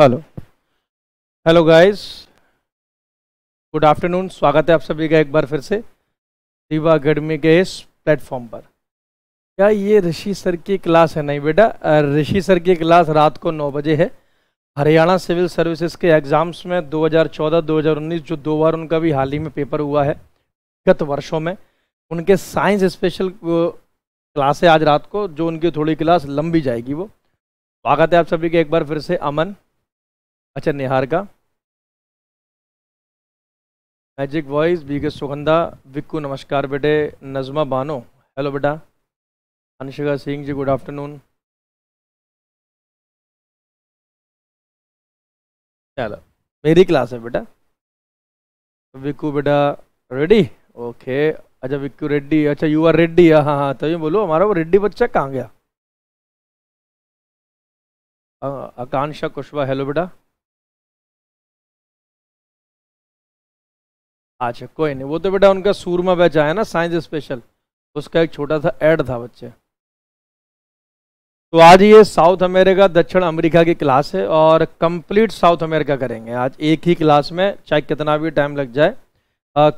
Hello hello guys good afternoon स्वागत है आप सभी का एक बार फिर से दिवा अकेडमी के इस प्लेटफॉर्म पर क्या ये ऋषि सर की क्लास है नहीं बेटा ऋषि सर की क्लास रात को नौ बजे है हरियाणा सिविल सर्विसेज के एग्ज़ाम्स में 2014-2019 जो दो बार उनका भी हाल ही में पेपर हुआ है गत वर्षों में उनके साइंस स्पेशल क्लास है आज रात को जो उनकी थोड़ी क्लास लंबी जाएगी वो स्वागत है आप सभी के एक बार फिर से अमन अच्छा निहार का मैजिक वॉइस बी के सुगंधा विक्कू नमस्कार बेटे नजमा बानो हेलो बेटा अनशिका सिंह जी गुड आफ्टरनून चलो मेरी क्लास है बेटा विक्कू बेटा रेडी ओके अच्छा विक्कू रेड्डी अच्छा यू आर रेड्डी हाँ हाँ तभी बोलो हमारा वो रेड्डी बच्चा कहाँ गया आकांक्षा कुशवा हेलो बेटा अच्छा कोई नहीं वो तो बेटा उनका सूरमा बैच आया ना साइंस स्पेशल उसका एक छोटा सा एड था बच्चे तो आज ये साउथ अमेरिका दक्षिण अमेरिका की क्लास है और कंप्लीट साउथ अमेरिका करेंगे आज एक ही क्लास में चाहे कितना भी टाइम लग जाए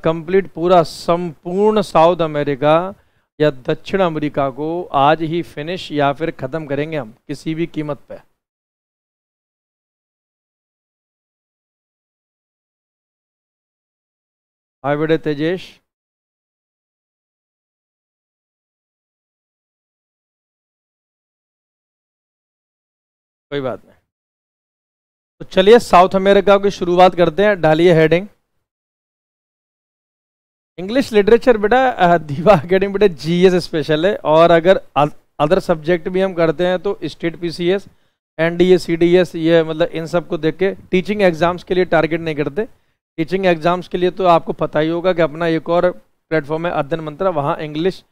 कंप्लीट पूरा संपूर्ण साउथ अमेरिका या दक्षिण अमेरिका को आज ही फिनिश या फिर ख़त्म करेंगे हम किसी भी कीमत पर हाय बड़े तेजेश कोई बात नहीं तो चलिए साउथ अमेरिका की शुरुआत करते हैं डालिए हेडिंग इंग्लिश लिटरेचर बेटा दीवा अकेडमी बेटा जीएस स्पेशल है और अगर अदर सब्जेक्ट भी हम करते हैं तो स्टेट पीसीएस एनडीए सीडीएस ये मतलब इन सब को देख के टीचिंग एग्जाम्स के लिए टारगेट नहीं करते टीचिंग एग्जाम्स के लिए तो आपको पता ही होगा कि अपना एक और प्लेटफॉर्म है अध्ययन मंत्रा वहाँ इंग्लिश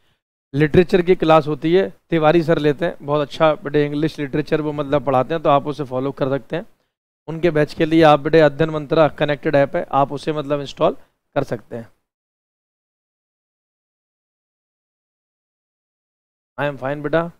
लिटरेचर की क्लास होती है तिवारी सर लेते हैं बहुत अच्छा बेटे इंग्लिश लिटरेचर वो मतलब पढ़ाते हैं तो आप उसे फॉलो कर सकते हैं उनके बैच के लिए आप बेटे अध्ययन मंत्रा कनेक्टेड ऐप है आप उसे मतलब इंस्टॉल कर सकते हैं आई एम फाइन बेटा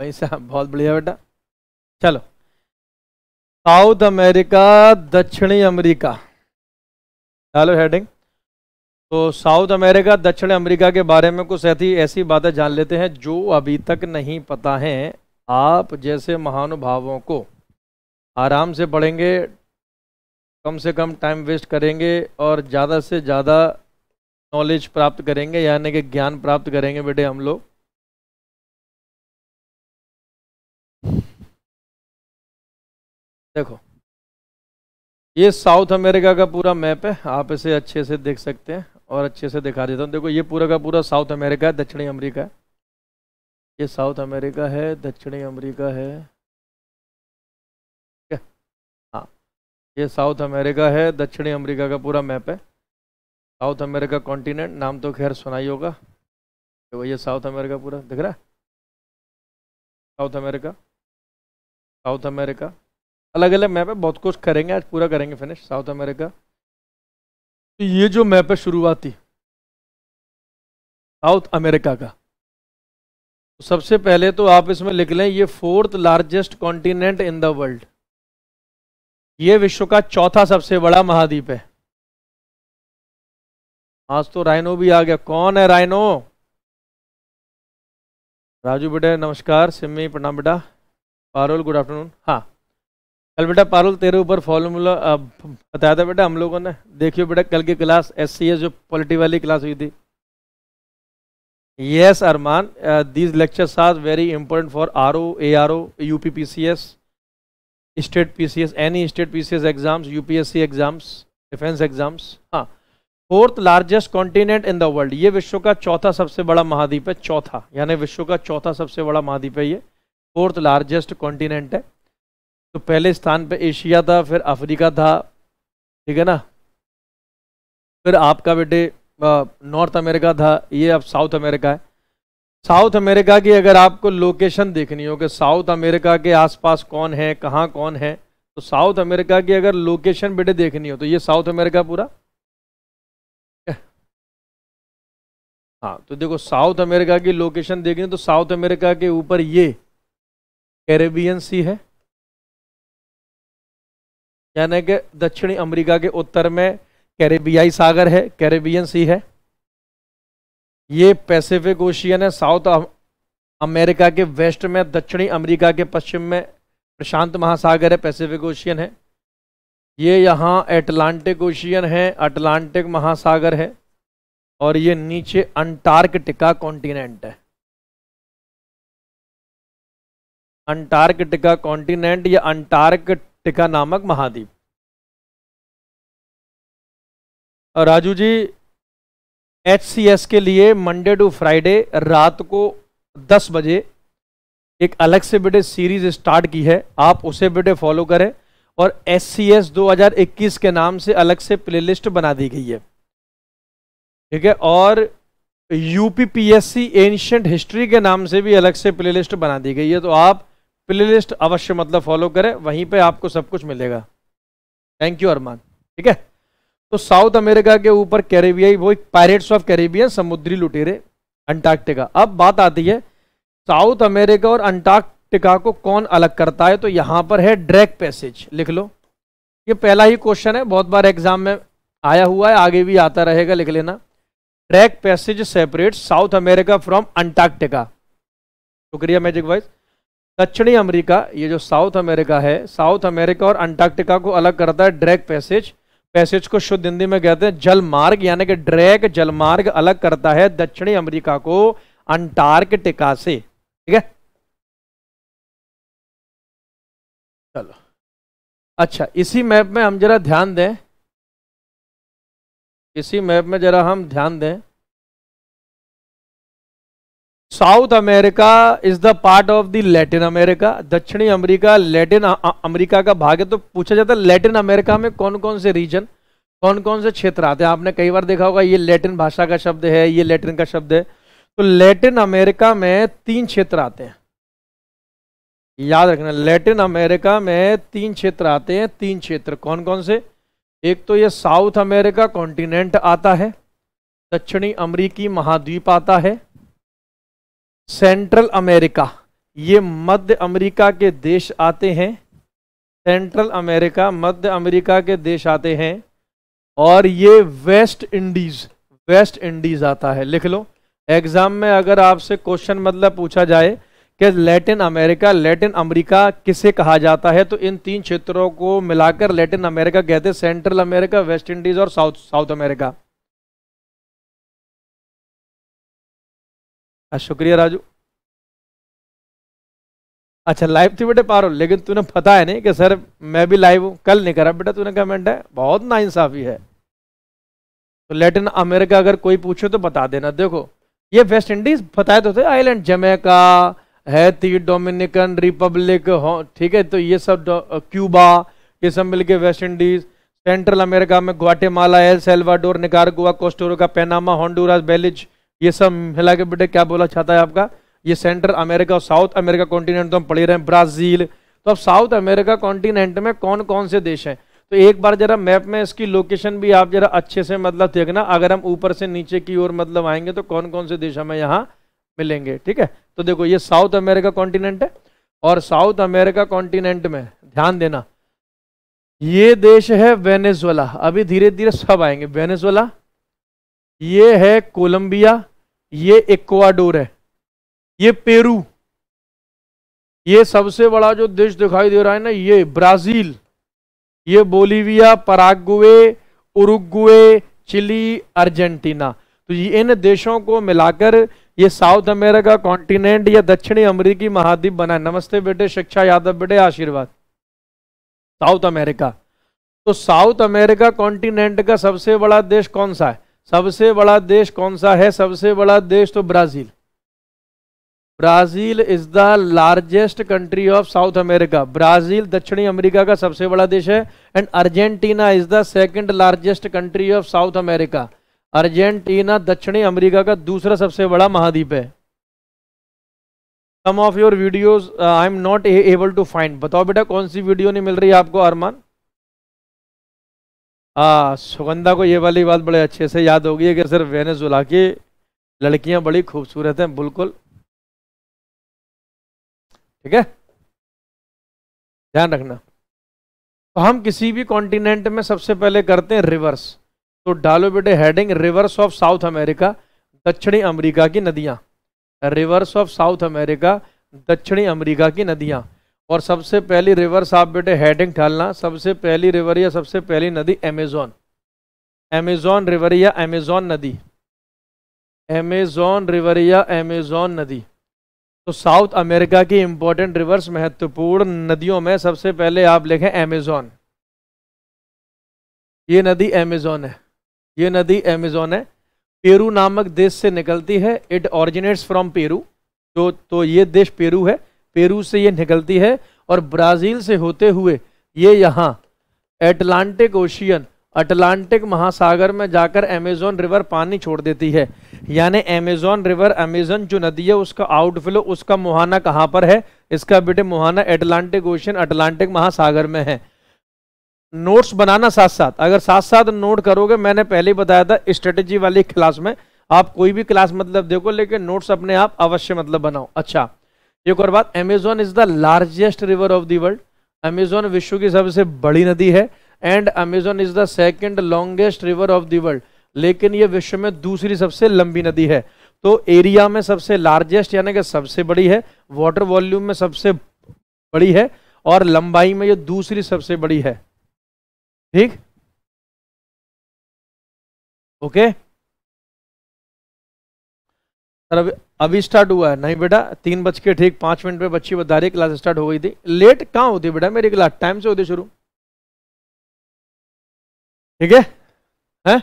भाई साहब हाँ, बहुत बढ़िया बेटा चलो साउथ अमेरिका दक्षिणी अमेरिका हेलो हेडिंग तो साउथ अमेरिका दक्षिण अमेरिका के बारे में कुछ ऐसी ऐसी बातें जान लेते हैं जो अभी तक नहीं पता हैं आप जैसे महानुभावों को आराम से पढ़ेंगे कम से कम टाइम वेस्ट करेंगे और ज़्यादा से ज़्यादा नॉलेज प्राप्त करेंगे यानी कि ज्ञान प्राप्त करेंगे बेटे हम लोग देखो ये साउथ अमेरिका का पूरा मैप है आप इसे अच्छे से देख सकते हैं और अच्छे से दिखा देता हूँ देखो ये पूरा का पूरा साउथ अमेरिका है दक्षिणी अमेरिका है ये साउथ अमेरिका है दक्षिणी अमेरिका है हाँ ये साउथ अमेरिका है दक्षिणी अमेरिका का पूरा मैप है साउथ अमेरिका कॉन्टिनेंट नाम तो खैर सुना ही होगा देखो ये साउथ अमेरिका पूरा दिख रहा है साउथ अमेरिका साउथ अमेरिका अलग अलग मैप है बहुत कुछ करेंगे आज पूरा करेंगे फिनिश साउथ अमेरिका तो ये जो मैप है शुरुआती साउथ अमेरिका का तो सबसे पहले तो आप इसमें लिख लें ये fourth largest continent in the world ये विश्व का चौथा सबसे बड़ा महाद्वीप है आज तो राइनो भी आ गया कौन है राइनो राजू बेटे नमस्कार सिमी प्रणाम बेटा पारुल गुड आफ्टरनून हाँ कल बेटा पारुल तेरे ऊपर फॉर्मूला बताया था बेटा हम लोगों ने देखियो बेटा कल की क्लास एस सी एस जो पॉलिटी वाली क्लास हुई थी yes Armaan these lectures are very important for R O A R O U P P C S state P C S any state P C S exams U P S C exams defence exams हाँ fourth largest continent in the world ये विश्व का चौथा सबसे बड़ा महाद्वीप है चौथा यानी विश्व का चौथा सबसे बड़ा महाद्वीप है ये फोर्थ लार्जेस्ट कॉन्टिनेंट है तो पहले स्थान पे एशिया था फिर अफ्रीका था ठीक है ना फिर आपका बेटे नॉर्थ अमेरिका था ये अब साउथ अमेरिका है साउथ अमेरिका की अगर आपको लोकेशन देखनी हो कि साउथ अमेरिका के आसपास कौन है कहाँ कौन है तो साउथ अमेरिका की अगर लोकेशन बेटे देखनी हो तो ये साउथ अमेरिका पूरा हाँ तो देखो साउथ अमेरिका की लोकेशन देखनी हो तो साउथ अमेरिका के ऊपर ये कैरेबियन सी है यानी कि दक्षिणी अमेरिका के उत्तर में कैरेबियाई सागर है कैरेबियन सी है ये पैसिफिक ओशियन है साउथ अमेरिका के वेस्ट में दक्षिणी अमेरिका के पश्चिम में प्रशांत महासागर है पैसिफिक ओशियन है ये यहाँ एटलांटिक ओशियन है अटलांटिक महासागर है और ये नीचे अंटार्कटिका कॉन्टिनेंट है अंटार्कटिका कॉन्टिनेंट या अंटार्क टिका नामक महाद्वीप राजू जी एच के लिए मंडे टू फ्राइडे रात को 10 बजे एक अलग से बेटे सीरीज स्टार्ट की है आप उसे बेटे फॉलो करें और एस सी एस दो के नाम से अलग से प्लेलिस्ट बना दी गई है ठीक है और यूपीपीएससी एंशंट हिस्ट्री के नाम से भी अलग से प्लेलिस्ट बना दी गई है तो आप प्लेलिस्ट अवश्य मतलब फॉलो करें वहीं पे आपको सब कुछ मिलेगा थैंक यू अरमान ठीक है तो साउथ अमेरिका के ऊपर कैरेबियाई वो एक पायरेट्स ऑफ कैरेबियन समुद्री लुटेरे अंटार्कटिका अब बात आती है साउथ अमेरिका और अंटार्कटिका को कौन अलग करता है तो यहाँ पर है ड्रैक पैसेज लिख लो ये पहला ही क्वेश्चन है बहुत बार एग्जाम में आया हुआ है आगे भी आता रहेगा लिख लेना Drake passage separate south America from Antarctica शुक्रिया मैजिक वाइज दक्षिणी अमेरिका ये जो साउथ अमेरिका है साउथ अमेरिका और अंटार्कटिका को अलग करता है ड्रैग पैसेज पैसेज को शुद्ध हिंदी में कहते हैं जलमार्ग यानी कि ड्रैग जलमार्ग अलग करता है दक्षिणी अमेरिका को अंटार्कटिका से ठीक है चलो अच्छा इसी मैप में हम जरा ध्यान दें इसी मैप में जरा हम ध्यान दें south America is the part of the Latin America दक्षिणी अमेरिका लैटिन अमेरिका का भाग है तो पूछा जाता है लैटिन अमेरिका में कौन कौन से रीजन कौन कौन से क्षेत्र आते हैं आपने कई बार देखा होगा ये लैटिन भाषा का शब्द है ये लैटिन का शब्द है तो लैटिन अमेरिका में तीन क्षेत्र आते हैं याद रखना लैटिन अमेरिका में तीन क्षेत्र आते हैं तीन क्षेत्र कौन कौन से एक तो ये साउथ अमेरिका कॉन्टिनेंट आता है दक्षिणी अमरीकी महाद्वीप आता है सेंट्रल अमेरिका ये मध्य अमेरिका के देश आते हैं सेंट्रल अमेरिका मध्य अमेरिका के देश आते हैं और ये वेस्ट इंडीज वेस्ट इंडीज आता है लिख लो एग्जाम में अगर आपसे क्वेश्चन मतलब पूछा जाए कि लैटिन अमेरिका लैटिन अमेरिका किसे कहा जाता है तो इन तीन क्षेत्रों को मिलाकर लैटिन अमेरिका कहते हैं सेंट्रल अमेरिका वेस्ट इंडीज और साउथ साउथ अमेरिका शुक्रिया राजू अच्छा लाइव थी बेटे पारो लेकिन तूने पता है नहीं कि सर मैं भी लाइव हूँ कल नहीं करा बेटा तूने कमेंट है बहुत नाइंसाफी है तो लेटिन अमेरिका अगर कोई पूछे तो बता देना देखो ये वेस्ट इंडीज बताए तो थे island Jamaica Haiti Dominican Republic ठीक है तो ये सब क्यूबा ये सब मिलके वेस्ट इंडीज सेंट्रल अमेरिका में Guatemala El Salvador Nicaragua Costa Rica Panama Honduras Belize ये सब मिला के बेटे क्या बोला चाहता है आपका ये सेंट्रल अमेरिका और साउथ अमेरिका कॉन्टिनेंट तो हम पढ़ी रहे हैं ब्राज़ील तो अब साउथ अमेरिका कॉन्टिनेंट में कौन कौन से देश हैं तो एक बार जरा मैप में इसकी लोकेशन भी आप जरा अच्छे से मतलब देखना अगर हम ऊपर से नीचे की ओर मतलब आएंगे तो कौन कौन से देश हमें यहाँ मिलेंगे ठीक है तो देखो ये साउथ अमेरिका कॉन्टिनेंट है और साउथ अमेरिका कॉन्टिनेंट में ध्यान देना ये देश है वेनेजुएला अभी धीरे धीरे सब आएंगे वेनेजुएला ये है कोलंबिया ये इक्वाडोर है ये पेरू ये सबसे बड़ा जो देश दिखाई दे रहा है ना ये ब्राजील ये Bolivia Paraguay Uruguay Chile Argentina तो ये इन देशों को मिलाकर ये साउथ अमेरिका कॉन्टिनेंट या दक्षिणी अमरीकी महाद्वीप बना नमस्ते बेटे शिक्षा यादव बेटे आशीर्वाद साउथ अमेरिका तो साउथ अमेरिका कॉन्टिनेंट का सबसे बड़ा देश कौन सा है सबसे बड़ा देश कौन सा है सबसे बड़ा देश तो Brazil Brazil is the largest country of south America Brazil दक्षिणी अमेरिका का सबसे बड़ा देश है and Argentina is the second largest country of south America Argentina दक्षिणी अमेरिका का दूसरा सबसे बड़ा महाद्वीप है some of your videos I am not able to find बताओ बेटा कौन सी वीडियो नहीं मिल रही है आपको अरमान हाँ सुगंधा को ये वाली बात बड़े अच्छे से याद होगी कि सर वेनेजुला की लड़कियां बड़ी खूबसूरत हैं बिल्कुल ठीक है ध्यान रखना तो हम किसी भी कॉन्टिनेंट में सबसे पहले करते हैं रिवर्स तो डालो बेटे heading rivers of south America दक्षिणी अमेरिका की नदियां रिवर्स ऑफ साउथ अमेरिका दक्षिणी अमेरिका की नदियां और सबसे पहली रिवर साहब बेटे हेडिंग ठालना सबसे पहली रिवर या सबसे पहली नदी अमेजोन अमेजोन रिवर या अमेजोन नदी अमेजोन रिवर या अमेजोन नदी तो साउथ अमेरिका की इम्पोर्टेंट रिवर्स महत्वपूर्ण नदियों में सबसे पहले आप लिखें अमेजोन ये नदी अमेजोन है ये नदी अमेजोन है पेरू नामक देश से निकलती है इट ऑरिजिनेट्स फ्रॉम पेरू तो तो ये देश पेरू है पेरू से ये निकलती है और ब्राज़ील से होते हुए ये यहाँ एटलांटिक ओशियन अटलांटिक महासागर में जाकर अमेजोन रिवर पानी छोड़ देती है यानी अमेजोन रिवर अमेजन जो नदी है उसका आउटफ्लो उसका मुहाना कहाँ पर है इसका बेटे मुहाना एटलांटिक ओशियन अटलांटिक महासागर में है नोट्स बनाना साथ साथ अगर साथ साथ नोट करोगे मैंने पहले ही बताया था स्ट्रेटेजी वाली क्लास में आप कोई भी क्लास मतलब देखो लेकिन नोट्स अपने आप अवश्य मतलब बनाओ अच्छा एक और बात Amazon is the largest river of the world Amazon विश्व की सबसे बड़ी नदी है and Amazon is the second longest river of the world लेकिन ये विश्व में दूसरी सबसे लंबी नदी है तो एरिया में सबसे लार्जेस्ट यानी कि सबसे बड़ी है वाटर वॉल्यूम में सबसे बड़ी है और लंबाई में ये दूसरी सबसे बड़ी है ठीक ओके okay? अभी स्टार्ट हुआ है नहीं बेटा तीन बज के ठीक पांच मिनट में बच्ची बता रही क्लास स्टार्ट हो गई थी लेट कहाँ होती बेटा मेरी क्लास टाइम से होती शुरू ठीक है हैं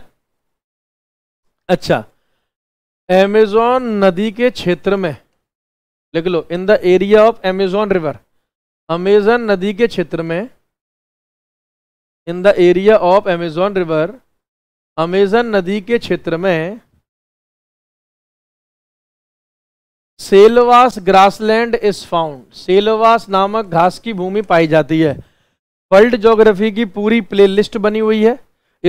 अच्छा एमेजॉन नदी के क्षेत्र में लिख लो in the area of Amazon river Amazon नदी के क्षेत्र में in the area of Amazon river Amazon नदी के क्षेत्र में selvas grassland is found selvas नामक घास की भूमि पाई जाती है वर्ल्ड ज्योग्राफी की पूरी प्लेलिस्ट बनी हुई है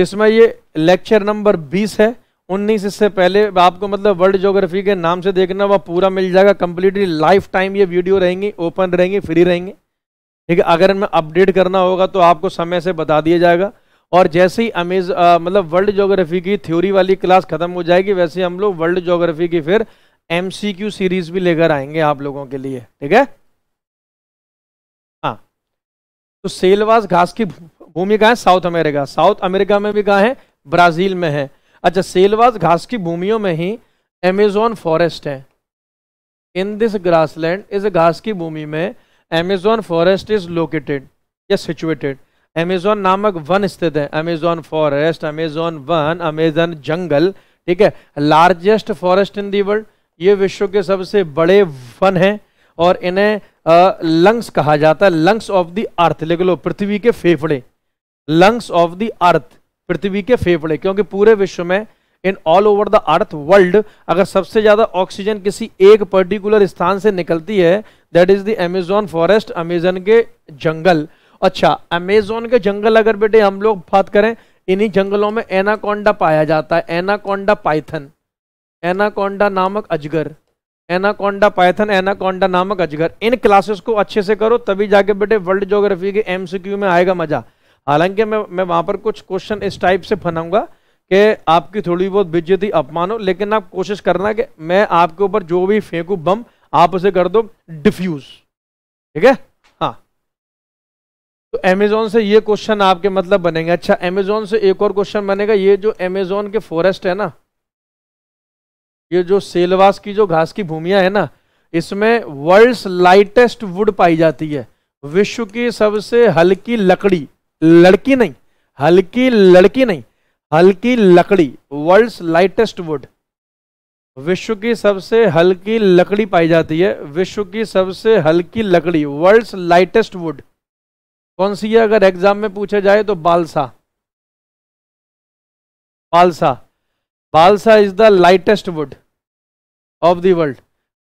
इसमें ये लेक्चर नंबर 20 है 19 इससे पहले आपको मतलब वर्ल्ड ज्योग्राफी के नाम से देखना वह पूरा मिल जाएगा कंप्लीटली लाइफ टाइम ये वीडियो रहेंगी ओपन रहेंगी फ्री रहेंगे ठीक है अगर मैं अपडेट करना होगा तो आपको समय से बता दिया जाएगा और जैसे ही अमेज मतलब वर्ल्ड ज्योग्राफी की थ्योरी वाली क्लास खत्म हो जाएगी वैसे हम लोग वर्ल्ड ज्योग्राफी की फिर एमसीक्यू सीरीज भी लेकर आएंगे आप लोगों के लिए ठीक है हाँ तो सेलवास घास की भूमि कहा है साउथ अमेरिका साउथ अमेरिका में भी कहा है ब्राजील में है अच्छा सेलवास घास की भूमियों में ही एमेजोन फॉरेस्ट है इन दिस ग्रासलैंड इस घास की भूमि में एमेजोन फॉरेस्ट इज लोकेटेड या सिचुएटेड एमेजोन नामक वन स्थित है अमेजोन फॉरेस्ट अमेजोन वन अमेजन जंगल ठीक है largest forest in the world ये विश्व के सबसे बड़े वन हैं और इन्हें लंग्स कहा जाता है लंग्स ऑफ द अर्थ लिख लो पृथ्वी के फेफड़े लंग्स ऑफ द अर्थ पृथ्वी के फेफड़े क्योंकि पूरे विश्व में in all over the earth world अगर सबसे ज़्यादा ऑक्सीजन किसी एक पर्टिकुलर स्थान से निकलती है that is the Amazon forest Amazon के जंगल अच्छा अमेजोन के जंगल अगर बेटे हम लोग बात करें इन्हीं जंगलों में एनाकोंडा पाया जाता है एनाकोंडा पाइथन एनाकोंडा नामक अजगर एनाकोंडा पाइथन एनाकोंडा नामक अजगर इन क्लासेस को अच्छे से करो तभी जाके बेटे वर्ल्ड ज्योग्राफी के एमसीक्यू में आएगा मजा हालांकि मैं मैं वहां पर कुछ क्वेश्चन इस टाइप से फनाऊंगा कि आपकी थोड़ी बहुत बिजती अपमान हो लेकिन आप कोशिश करना कि मैं आपके ऊपर जो भी फेंकू बम आप उसे कर दो डिफ्यूज ठीक है हाँ तो अमेजोन से ये क्वेश्चन आपके मतलब बनेंगे अच्छा अमेजोन से एक और क्वेश्चन बनेगा ये जो अमेजोन के फॉरेस्ट है ना ये जो सेलवास की जो घास की भूमिया है ना इसमें वर्ल्ड्स लाइटेस्ट वुड पाई जाती है विश्व की सबसे हल्की लकड़ी लड़की नहीं हल्की लड़की नहीं हल्की लकड़ी वर्ल्ड्स लाइटेस्ट वुड विश्व की सबसे हल्की लकड़ी पाई जाती है विश्व की सबसे हल्की लकड़ी वर्ल्ड्स लाइटेस्ट वुड कौन सी है अगर एग्जाम में पूछा जाए तो बालसा पालसा balsa is the lightest wood of the world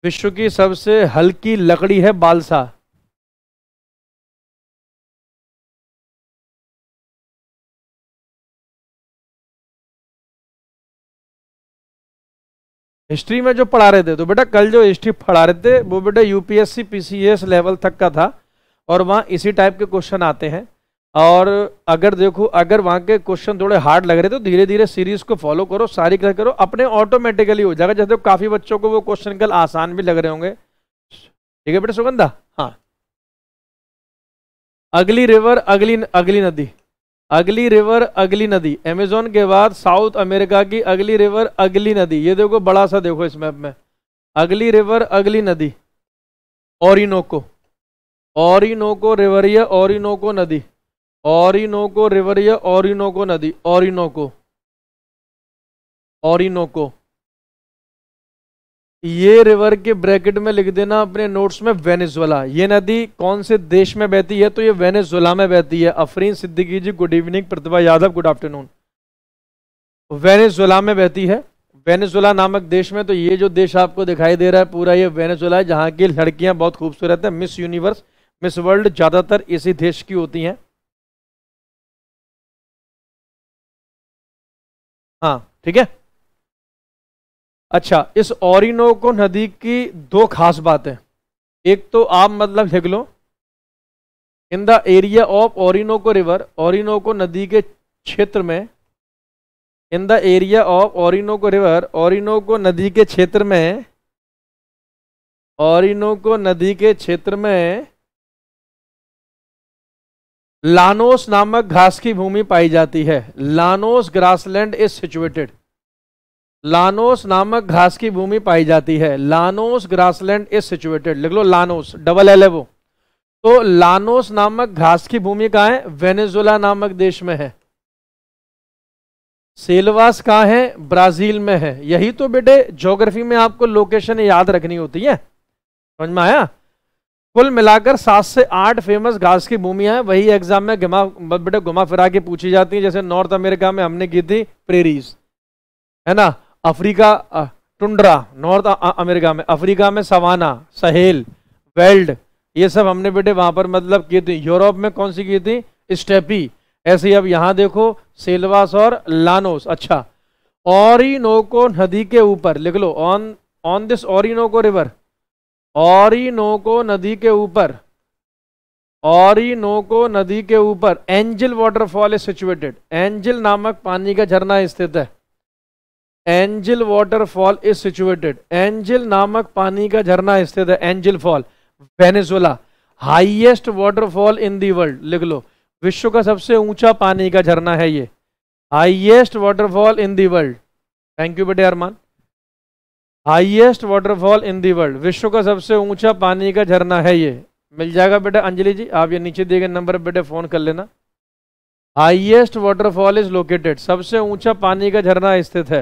विश्व की सबसे हल्की लकड़ी है बालसा हिस्ट्री में जो पढ़ा रहे थे तो बेटा कल जो हिस्ट्री पढ़ा रहे थे वो बेटा यूपीएससी पीसीएस लेवल तक का था और वहाँ इसी टाइप के क्वेश्चन आते हैं और अगर देखो अगर वहाँ के क्वेश्चन थोड़े हार्ड लग रहे तो धीरे धीरे सीरीज को फॉलो करो सारी क्लास करो अपने ऑटोमेटिकली हो जाएगा जैसे काफ़ी बच्चों को वो क्वेश्चन कल आसान भी लग रहे होंगे ठीक है बेटा सुगंधा हाँ अगली रिवर अगली अगली नदी अगली रिवर अगली नदी अमेजोन के बाद साउथ अमेरिका की अगली रिवर अगली नदी ये देखो बड़ा सा देखो इस मैप में अगली रिवर अगली नदी ओरिनोको ओरिनोको रिवर या ओरिनोको नदी ओरिनोको रिवर या ओरिनोको नदी ओरिनोको ओरिनोको ये रिवर के ब्रैकेट में लिख देना अपने नोट्स में वेनेजुएला ये नदी कौन से देश में बहती है तो ये वेनेजुएला में बहती है Afreen Siddiqui ji good evening Pratibha Yadav good afternoon Venezuela में बहती है वेनेजुएला नामक देश में तो ये जो देश आपको दिखाई दे रहा है पूरा ये वेनेजुएला है जहाँ की लड़कियाँ बहुत खूबसूरत है मिस यूनिवर्स मिस वर्ल्ड ज़्यादातर इसी देश की होती हैं हाँ ठीक है अच्छा इस ओरिनोको नदी की दो खास बातें एक तो आप मतलब लिख लो in the area of Orinoco river Orinoco नदी के क्षेत्र में in the area of Orinoco river Orinoco नदी के क्षेत्र में ओरिनोको नदी के क्षेत्र में लानोस नामक घास की भूमि पाई जाती है llanos grassland is situated llanos नामक घास की भूमि पाई जाती है लानोस ग्रासलैंड इज सिचुएटेड लिख लो लानोस डबल एल है वो तो लानोस नामक घास की भूमि कहा है वेनेजुला नामक देश में है सेलवास कहा है ब्राजील में है यही तो बेटे ज्योग्राफी में आपको लोकेशन याद रखनी होती है समझ में आया कुल मिलाकर सात से आठ फेमस घास की भूमिया है वही एग्जाम में घुमा बेटे घुमा फिरा के पूछी जाती है जैसे नॉर्थ अमेरिका में हमने की थी प्रेरीज है ना अफ्रीका टुंड्रा नॉर्थ अमेरिका में अफ्रीका में सवाना सहेल वेल्ड ये सब हमने बेटे वहां पर मतलब की थी यूरोप में कौन सी की थी स्टेपी ऐसे ही अब यहाँ देखो सेलवास और लानोस अच्छा ओरिनोको नदी के ऊपर लिख लो on on this Orinoco river नो नोको नदी के ऊपर नो नोको नदी के ऊपर Angel waterfall is situated Angel नामक पानी का झरना स्थित है Angel waterfall is situated Angel नामक पानी का झरना स्थित है Angel fall Venezuela highest waterfall in the world लिख लो विश्व का सबसे ऊंचा पानी का झरना है ये highest waterfall in the world thank you बेटे Armaan highest waterfall in the world विश्व का सबसे ऊंचा पानी का झरना है ये मिल जाएगा बेटा अंजलि जी आप ये नीचे दिए गए नंबर बेटे फ़ोन कर लेना हाईएस्ट वाटरफॉल इज लोकेटेड सबसे ऊंचा पानी का झरना स्थित है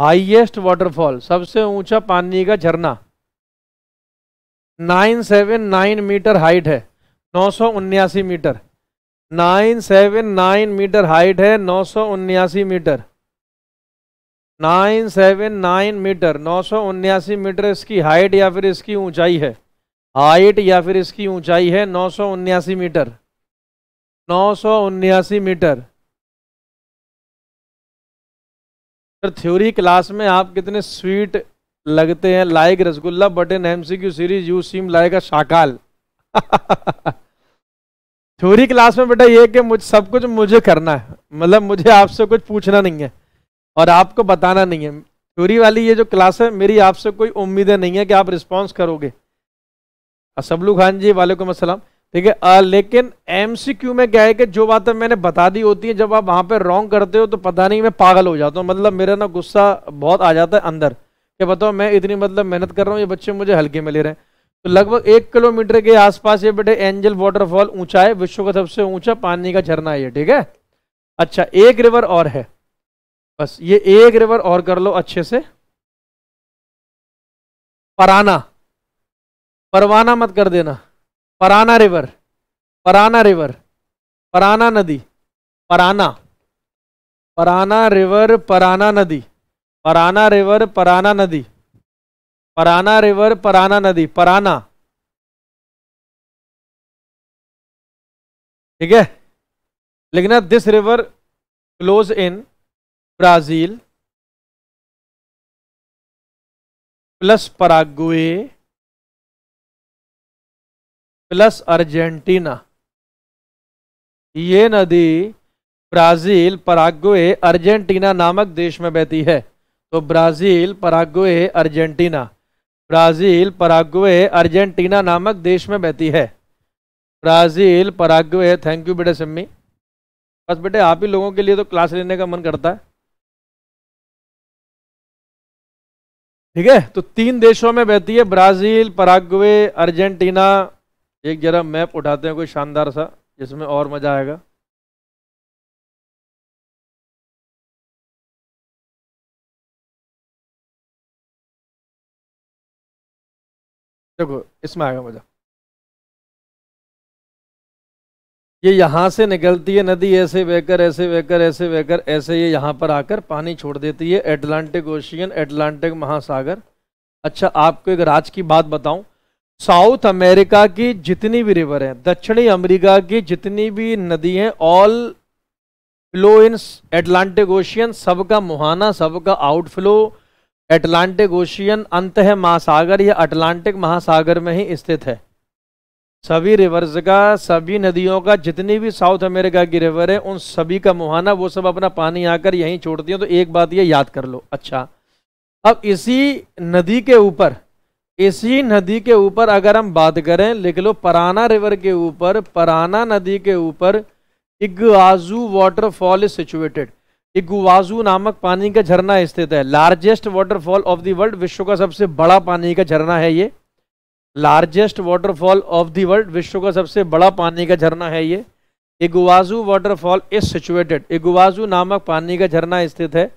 हाईएस्ट वाटरफॉल सबसे ऊंचा पानी का झरना 979 मीटर हाइट है नौ मीटर 979 मीटर हाइट है नौ metre nine seven nine metre नौ सौ उन्यासी मीटर इसकी हाइट या फिर इसकी ऊंचाई है हाइट या फिर इसकी ऊंचाई है नौ सौ उन्यासी मीटर नौ सौ उन्यासी मीटर सर थ्योरी क्लास में आप कितने स्वीट लगते हैं like rasgulla but in M C Q series you seem like a Shakaal theory class में बेटा ये कि मुझ सब कुछ मुझे करना है मतलब मुझे आपसे कुछ पूछना नहीं है और आपको बताना नहीं है थ्योरी वाली ये जो क्लास है मेरी आपसे कोई उम्मीदें नहीं है कि आप रिस्पॉन्स करोगे असबलू खान हाँ जी वालेकुम असलम ठीक है एम लेकिन क्यू में क्या है कि जो बातें मैंने बता दी होती है जब आप वहाँ पर रॉन्ग करते हो तो पता नहीं मैं पागल हो जाता हूँ मतलब मेरा ना गुस्सा बहुत आ जाता है अंदर कि बताओ मैं इतनी मतलब मेहनत कर रहा हूँ ये बच्चे मुझे हल्के में ले रहे हैं तो लगभग एक किलोमीटर के आसपास ये बेटे एंजल वाटरफॉल ऊंचा है विश्व का सबसे ऊंचा पानी का झरना है ये ठीक है अच्छा एक रिवर और है बस ये एक रिवर और कर लो अच्छे से पराना परवाना मत कर देना Parana river Parana river Parana नदी पराना पराना रिवर पराना नदी पराना रिवर पराना नदी पराना रिवर पराना नदी पराना ठीक है लिखना this river close in Brazil plus Paraguay plus Argentina ये नदी ब्राज़ील पराग्वे अर्जेंटीना नामक देश में बहती है तो Brazil Paraguay Argentina Brazil Paraguay Argentina नामक देश में बहती है ब्राज़ील पराग्वे थैंक यू बेटे सिम्मी बस बेटे आप ही लोगों के लिए तो क्लास लेने का मन करता है ठीक है तो तीन देशों में बहती है ब्राजील पराग्वे अर्जेंटीना एक जरा मैप उठाते हैं कोई शानदार सा जिसमें और मजा आएगा देखो इसमें आएगा मजा ये यहाँ से निकलती है नदी ऐसे बहकर ऐसे बहकर ऐसे बहकर ऐसे ये यहाँ पर आकर पानी छोड़ देती है एटलांटिक ओशियन एटलांटिक महासागर अच्छा आपको एक राज की बात बताऊं साउथ अमेरिका की जितनी भी रिवर हैं दक्षिणी अमेरिका की जितनी भी नदी हैं all flow in Atlantic ocean सबका मुहाना सबका आउटफ्लो एटलांटिक ओशियन अंत है महासागर या अटलांटिक महासागर में ही स्थित है सभी रिवर्स का सभी नदियों का जितनी भी साउथ अमेरिका की रिवर है उन सभी का मुहाना वो सब अपना पानी आकर यहीं छोड़ती है तो एक बात ये याद कर लो अच्छा अब इसी नदी के ऊपर इसी नदी के ऊपर अगर हम बात करें लिख लो पराना रिवर के ऊपर पराना नदी के ऊपर Iguazu waterfall is situated Iguazu नामक पानी का झरना स्थित है largest waterfall of the world विश्व का सबसे बड़ा पानी का झरना है ये largest waterfall of the world विश्व का सबसे बड़ा पानी का झरना है ये Iguazu waterfall is situated Iguazu नामक पानी का झरना स्थित है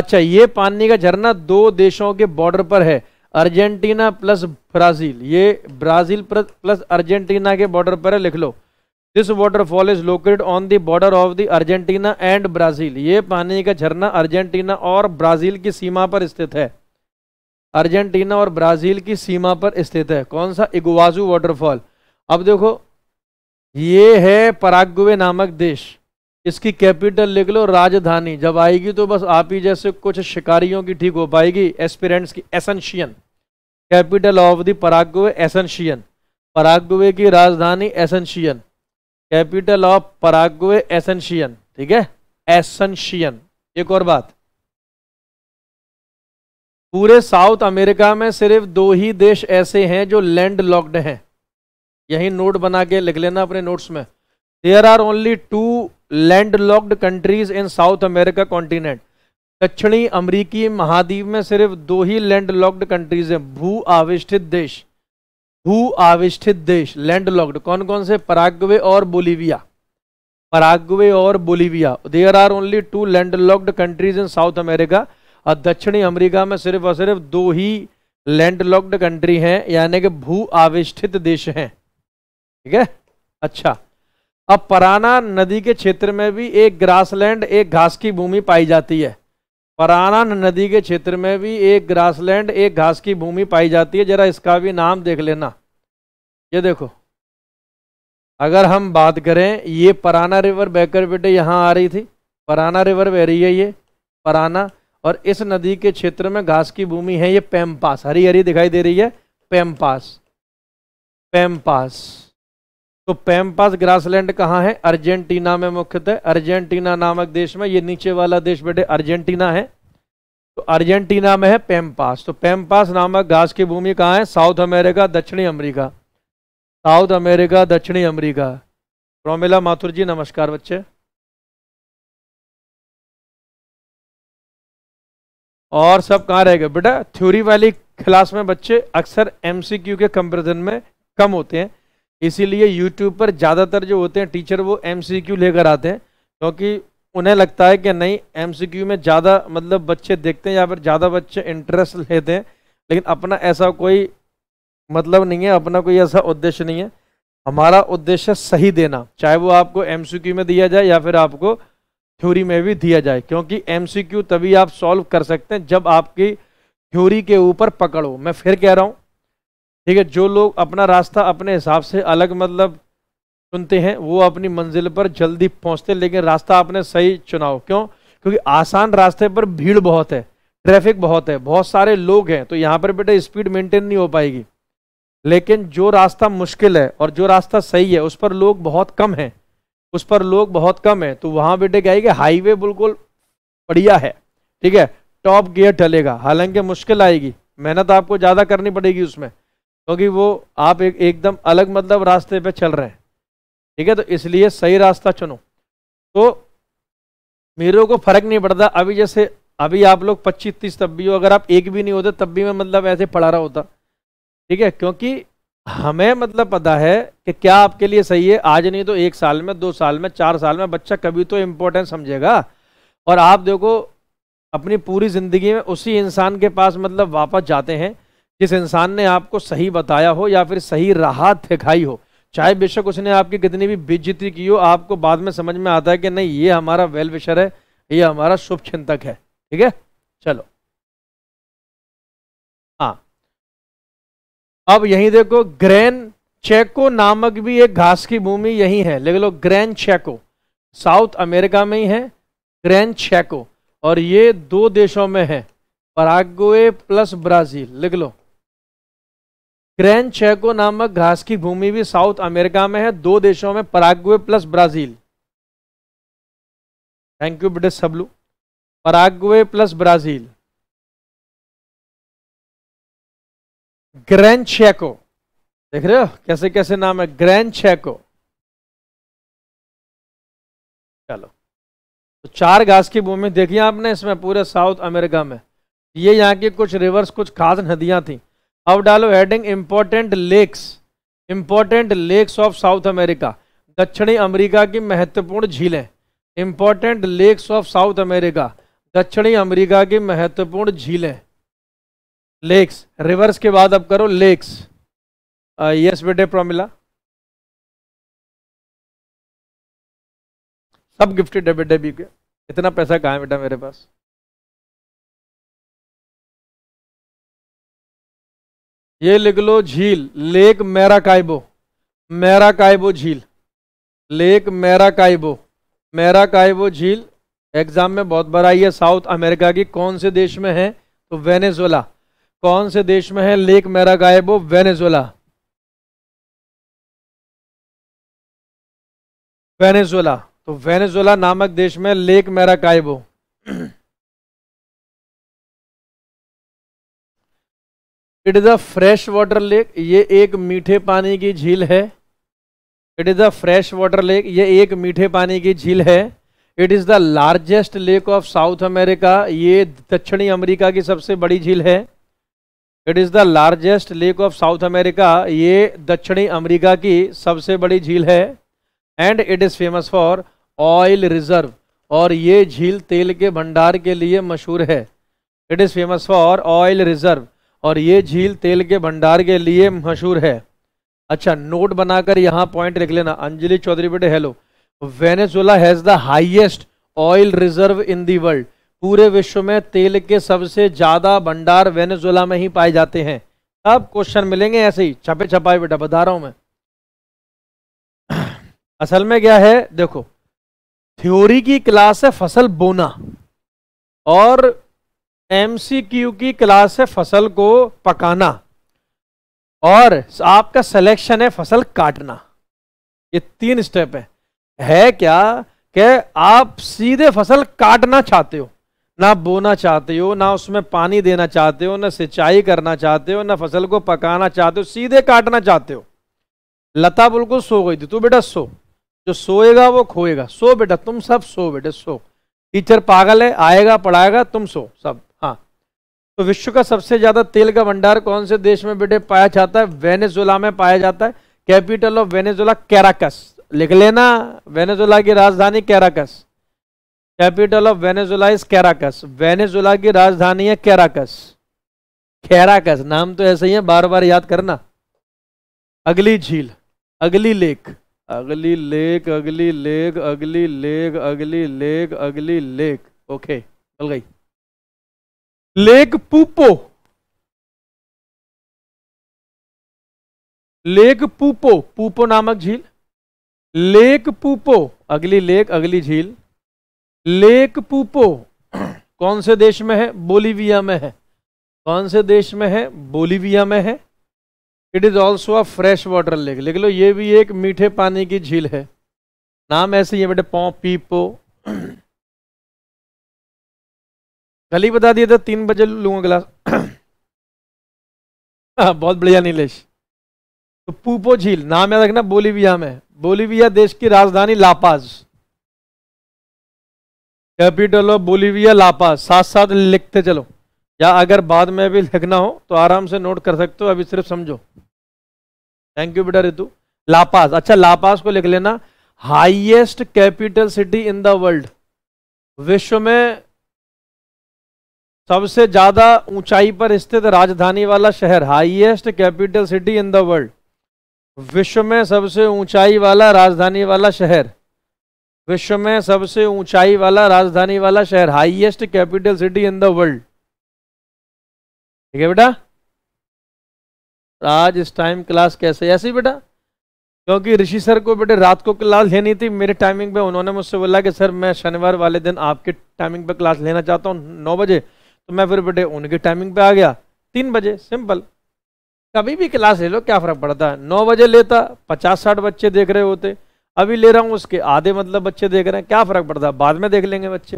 अच्छा ये पानी का झरना दो देशों के बॉर्डर पर है अर्जेंटीना प्लस ब्राज़ील ये ब्राज़ील प्लस अर्जेंटीना के बॉर्डर पर है लिख लो this waterfall is located on the border of the Argentina and Brazil ये पानी का झरना अर्जेंटीना और ब्राज़ील की सीमा पर स्थित है अर्जेंटीना और ब्राज़ील की सीमा पर स्थित है कौन सा इगुवाजू वाटरफॉल अब देखो ये है पराग्वे नामक देश इसकी कैपिटल लिख लो राजधानी जब आएगी तो बस आप ही जैसे कुछ शिकारियों की ठीक हो पाएगी एस्पिरेंट्स की Asuncion capital of the Paraguay Asuncion Paraguay की राजधानी Asuncion capital of Paraguay Asuncion ठीक है एसेंशियन एक और बात पूरे साउथ अमेरिका में सिर्फ दो ही देश ऐसे हैं जो लैंड लॉक्ड हैं यही नोट बना के लिख लेना अपने नोट्स में there are only two land locked countries in south America continent दक्षिणी अमरीकी महाद्वीप में सिर्फ दो ही लैंड लॉक्ड कंट्रीज हैं भू आविष्ठित देश भू आविष्ठित देश लैंड लॉक्ड कौन कौन से पराग्वे और बोलीविया पराग्वे और Bolivia there are only two land locked countries in south America और दक्षिणी अमेरिका में सिर्फ और सिर्फ दो ही लैंडलॉक्ड कंट्री हैं यानी कि भू आविष्ठित देश हैं ठीक है अच्छा अब पराना नदी के क्षेत्र में भी एक ग्रासलैंड एक घास की भूमि पाई जाती है पराना नदी के क्षेत्र में भी एक ग्रासलैंड एक घास की भूमि पाई जाती है जरा इसका भी नाम देख लेना ये देखो अगर हम बात करें ये पराना रिवर बहकर बेटे यहाँ आ रही थी पराना रिवर बह रही है ये पराना और इस नदी के क्षेत्र में घास की भूमि है ये पैमपास हरी हरी दिखाई दे रही है पैमपास पैमपास तो पैमपास ग्रासलैंड कहाँ है अर्जेंटीना में मुख्यतः अर्जेंटीना नामक देश में ये नीचे वाला देश बेटे अर्जेंटीना है तो अर्जेंटीना में है पैमपास तो पैमपास नामक घास की भूमि कहाँ है साउथ अमेरिका दक्षिणी अमरीका साउथ अमेरिका दक्षिणी अमरीका रोमिला माथुर जी नमस्कार बच्चे और सब कहाँ रह गए बेटा थ्योरी वाली क्लास में बच्चे अक्सर एम के कंपेरिजन में कम होते हैं इसीलिए यूट्यूब पर ज़्यादातर जो होते हैं टीचर वो एम लेकर आते हैं क्योंकि उन्हें लगता है कि नहीं एम में ज़्यादा मतलब बच्चे देखते हैं या फिर ज़्यादा बच्चे इंटरेस्ट लेते हैं लेकिन अपना ऐसा कोई मतलब नहीं है अपना कोई ऐसा उद्देश्य नहीं है हमारा उद्देश्य सही देना चाहे वो आपको एम में दिया जाए या फिर आपको थ्योरी में भी दिया जाए क्योंकि एमसीक्यू तभी आप सॉल्व कर सकते हैं जब आपकी थ्योरी के ऊपर पकड़ो मैं फिर कह रहा हूँ ठीक है जो लोग अपना रास्ता अपने हिसाब से अलग मतलब चुनते हैं वो अपनी मंजिल पर जल्दी पहुँचते लेकिन रास्ता आपने सही चुनाव क्यों क्योंकि आसान रास्ते पर भीड़ बहुत है ट्रैफिक बहुत है बहुत सारे लोग हैं तो यहाँ पर बेटा स्पीड मेंटेन नहीं हो पाएगी लेकिन जो रास्ता मुश्किल है और जो रास्ता सही है उस पर लोग बहुत कम हैं उस पर लोग बहुत कम है तो वहाँ बेटे क्या है कि हाईवे बिल्कुल बढ़िया है ठीक है टॉप गियर टलेगा हालांकि मुश्किल आएगी मेहनत आपको ज़्यादा करनी पड़ेगी उसमें क्योंकि तो वो आप एक एकदम अलग मतलब रास्ते पे चल रहे हैं ठीक है तो इसलिए सही रास्ता चुनो तो मेरे को फ़र्क नहीं पड़ता अभी जैसे अभी आप लोग पच्चीस तीस तब भी हो अगर आप एक भी नहीं होते तब भी मैं मतलब ऐसे पढ़ा रहा होता ठीक है क्योंकि हमें मतलब पता है कि क्या आपके लिए सही है आज नहीं तो एक साल में दो साल में चार साल में बच्चा कभी तो इम्पोर्टेंस समझेगा और आप देखो अपनी पूरी ज़िंदगी में उसी इंसान के पास मतलब वापस जाते हैं जिस इंसान ने आपको सही बताया हो या फिर सही राहत दिखाई हो चाहे बेशक उसने आपकी कितनी भी बेजती की हो आपको बाद में समझ में आता है कि नहीं ये हमारा वेल विशर है ये हमारा शुभ चिंतक है ठीक है चलो अब यही देखो ग्रैन चेको नामक भी एक घास की भूमि यही है लिख लो ग्रैन चेको साउथ अमेरिका में ही है ग्रैन चेको और ये दो देशों में है पराग्वे प्लस ब्राजील लिख लो ग्रैन चेको नामक घास की भूमि भी साउथ अमेरिका में है दो देशों में Paraguay plus Brazil thank you बेटे Sablu Paraguay plus Brazil Grand Chaco देख रहे हो कैसे कैसे नाम है ग्रैंड चेको चलो तो चार घास की भूमि देखी आपने इसमें पूरे साउथ अमेरिका में ये यहाँ की कुछ रिवर्स कुछ खास नदियां थी अब डालो heading important lakes important lakes of south America दक्षिणी अमेरिका की महत्वपूर्ण झीलें important lakes of south America दक्षिणी अमेरिका की महत्वपूर्ण झीलें लेक्स रिवर्स के बाद अब करो लेक्स यस uh, बेटे प्रोमिला सब गिफ्टेड है बेटे भी इतना पैसा कहाँ है बेटा मेरे पास ये लिख लो झील लेक मैरा काइबो झील लेक मैरा काइबो झील एग्जाम में बहुत बार आई है साउथ अमेरिका की कौन से देश में है तो वेनेजुएला कौन से देश में है Lake Maracaibo Venezuela Venezuela तो वेनेजुएला नामक देश में Lake Maracaibo it is a fresh water lake ये एक मीठे पानी की झील है it is a fresh water lake ये एक मीठे पानी की झील है it is the largest lake of south America ये दक्षिणी अमेरिका की सबसे बड़ी झील है it is the largest lake of south America ये दक्षिणी अमेरिका की सबसे बड़ी झील है and it is famous for oil reserve और ये झील तेल के भंडार के लिए मशहूर है it is famous for oil reserve और ये झील तेल के भंडार के लिए मशहूर है अच्छा नोट बनाकर यहाँ पॉइंट लिख लेना अंजलि चौधरी बेटे hello Venezuela has the highest oil reserve in the world पूरे विश्व में तेल के सबसे ज़्यादा भंडार वेनेजुएला में ही पाए जाते हैं अब क्वेश्चन मिलेंगे ऐसे ही छपे छपाए बेटा बता रहा हूं मैं असल में क्या है देखो थ्योरी की क्लास है फसल बोना और एमसीक्यू की क्लास है फसल को पकाना और आपका सिलेक्शन है फसल काटना ये तीन स्टेप है है क्या कि आप सीधे फसल काटना चाहते हो ना बोना चाहते हो ना उसमें पानी देना चाहते हो ना सिंचाई करना चाहते हो ना फसल को पकाना चाहते हो सीधे काटना चाहते हो लता बिल्कुल सो गई थी तू बेटा सो जो सोएगा वो खोएगा सो बेटा तुम सब सो बेटे सो टीचर पागल है आएगा पढ़ाएगा तुम सो सब हाँ तो विश्व का सबसे ज़्यादा तेल का भंडार कौन से देश में बेटे पाया जाता है वेनेजुला में पाया जाता है कैपिटल ऑफ वेनेजुला कैराकस लिख लेना वेनेजुला की राजधानी Caracas capital of Venezuela is Caracas Venezuela की राजधानी है कैराकस कैराकस नाम तो ऐसे ही है बार बार याद करना अगली झील अगली लेक अगली लेक अगली लेक अगली लेक अगली लेक अगली लेक ओके चल गई लेक पुपो लेक पुपो पुपो नामक झील लेक पुपो अगली लेक अगली झील लेक पूपो कौन से देश में है बोलीविया में है कौन से देश में है बोलीविया में है it is also a fresh water lake लिख लो ये भी एक मीठे पानी की झील है नाम ऐसे ही है बेटे पौ पीपो गली बता दिए थे तीन बजे लूंगा गिलास हाँ, बहुत बढ़िया नीलेश तो पूपो झील नाम याद रखना बोलीविया में बोलीविया देश की राजधानी La Paz capital of Bolivia La Paz साथ साथ लिखते चलो या अगर बाद में भी लिखना हो तो आराम से नोट कर सकते हो अभी सिर्फ समझो थैंक यू बेटा रितु लापास अच्छा लापास को लिख लेना highest capital city in the world विश्व में सबसे ज़्यादा ऊंचाई पर स्थित राजधानी वाला शहर highest capital city in the world विश्व में सबसे ऊंचाई वाला राजधानी वाला शहर विश्व में सबसे ऊंचाई वाला राजधानी वाला शहर highest capital city in the world ठीक है बेटा आज इस टाइम क्लास कैसे ऐसी बेटा क्योंकि ऋषि सर को बेटे रात को क्लास लेनी थी मेरे टाइमिंग पे उन्होंने मुझसे बोला कि सर मैं शनिवार वाले दिन आपके टाइमिंग पे क्लास लेना चाहता हूँ नौ बजे तो मैं फिर बेटे उनके टाइमिंग पे आ गया तीन बजे सिंपल कभी भी क्लास ले लो क्या फ़र्क पड़ता है नौ बजे लेता पचास साठ बच्चे देख रहे होते अभी ले रहा हूँ उसके आधे मतलब बच्चे देख रहे हैं क्या फ़र्क पड़ता है बाद में देख लेंगे बच्चे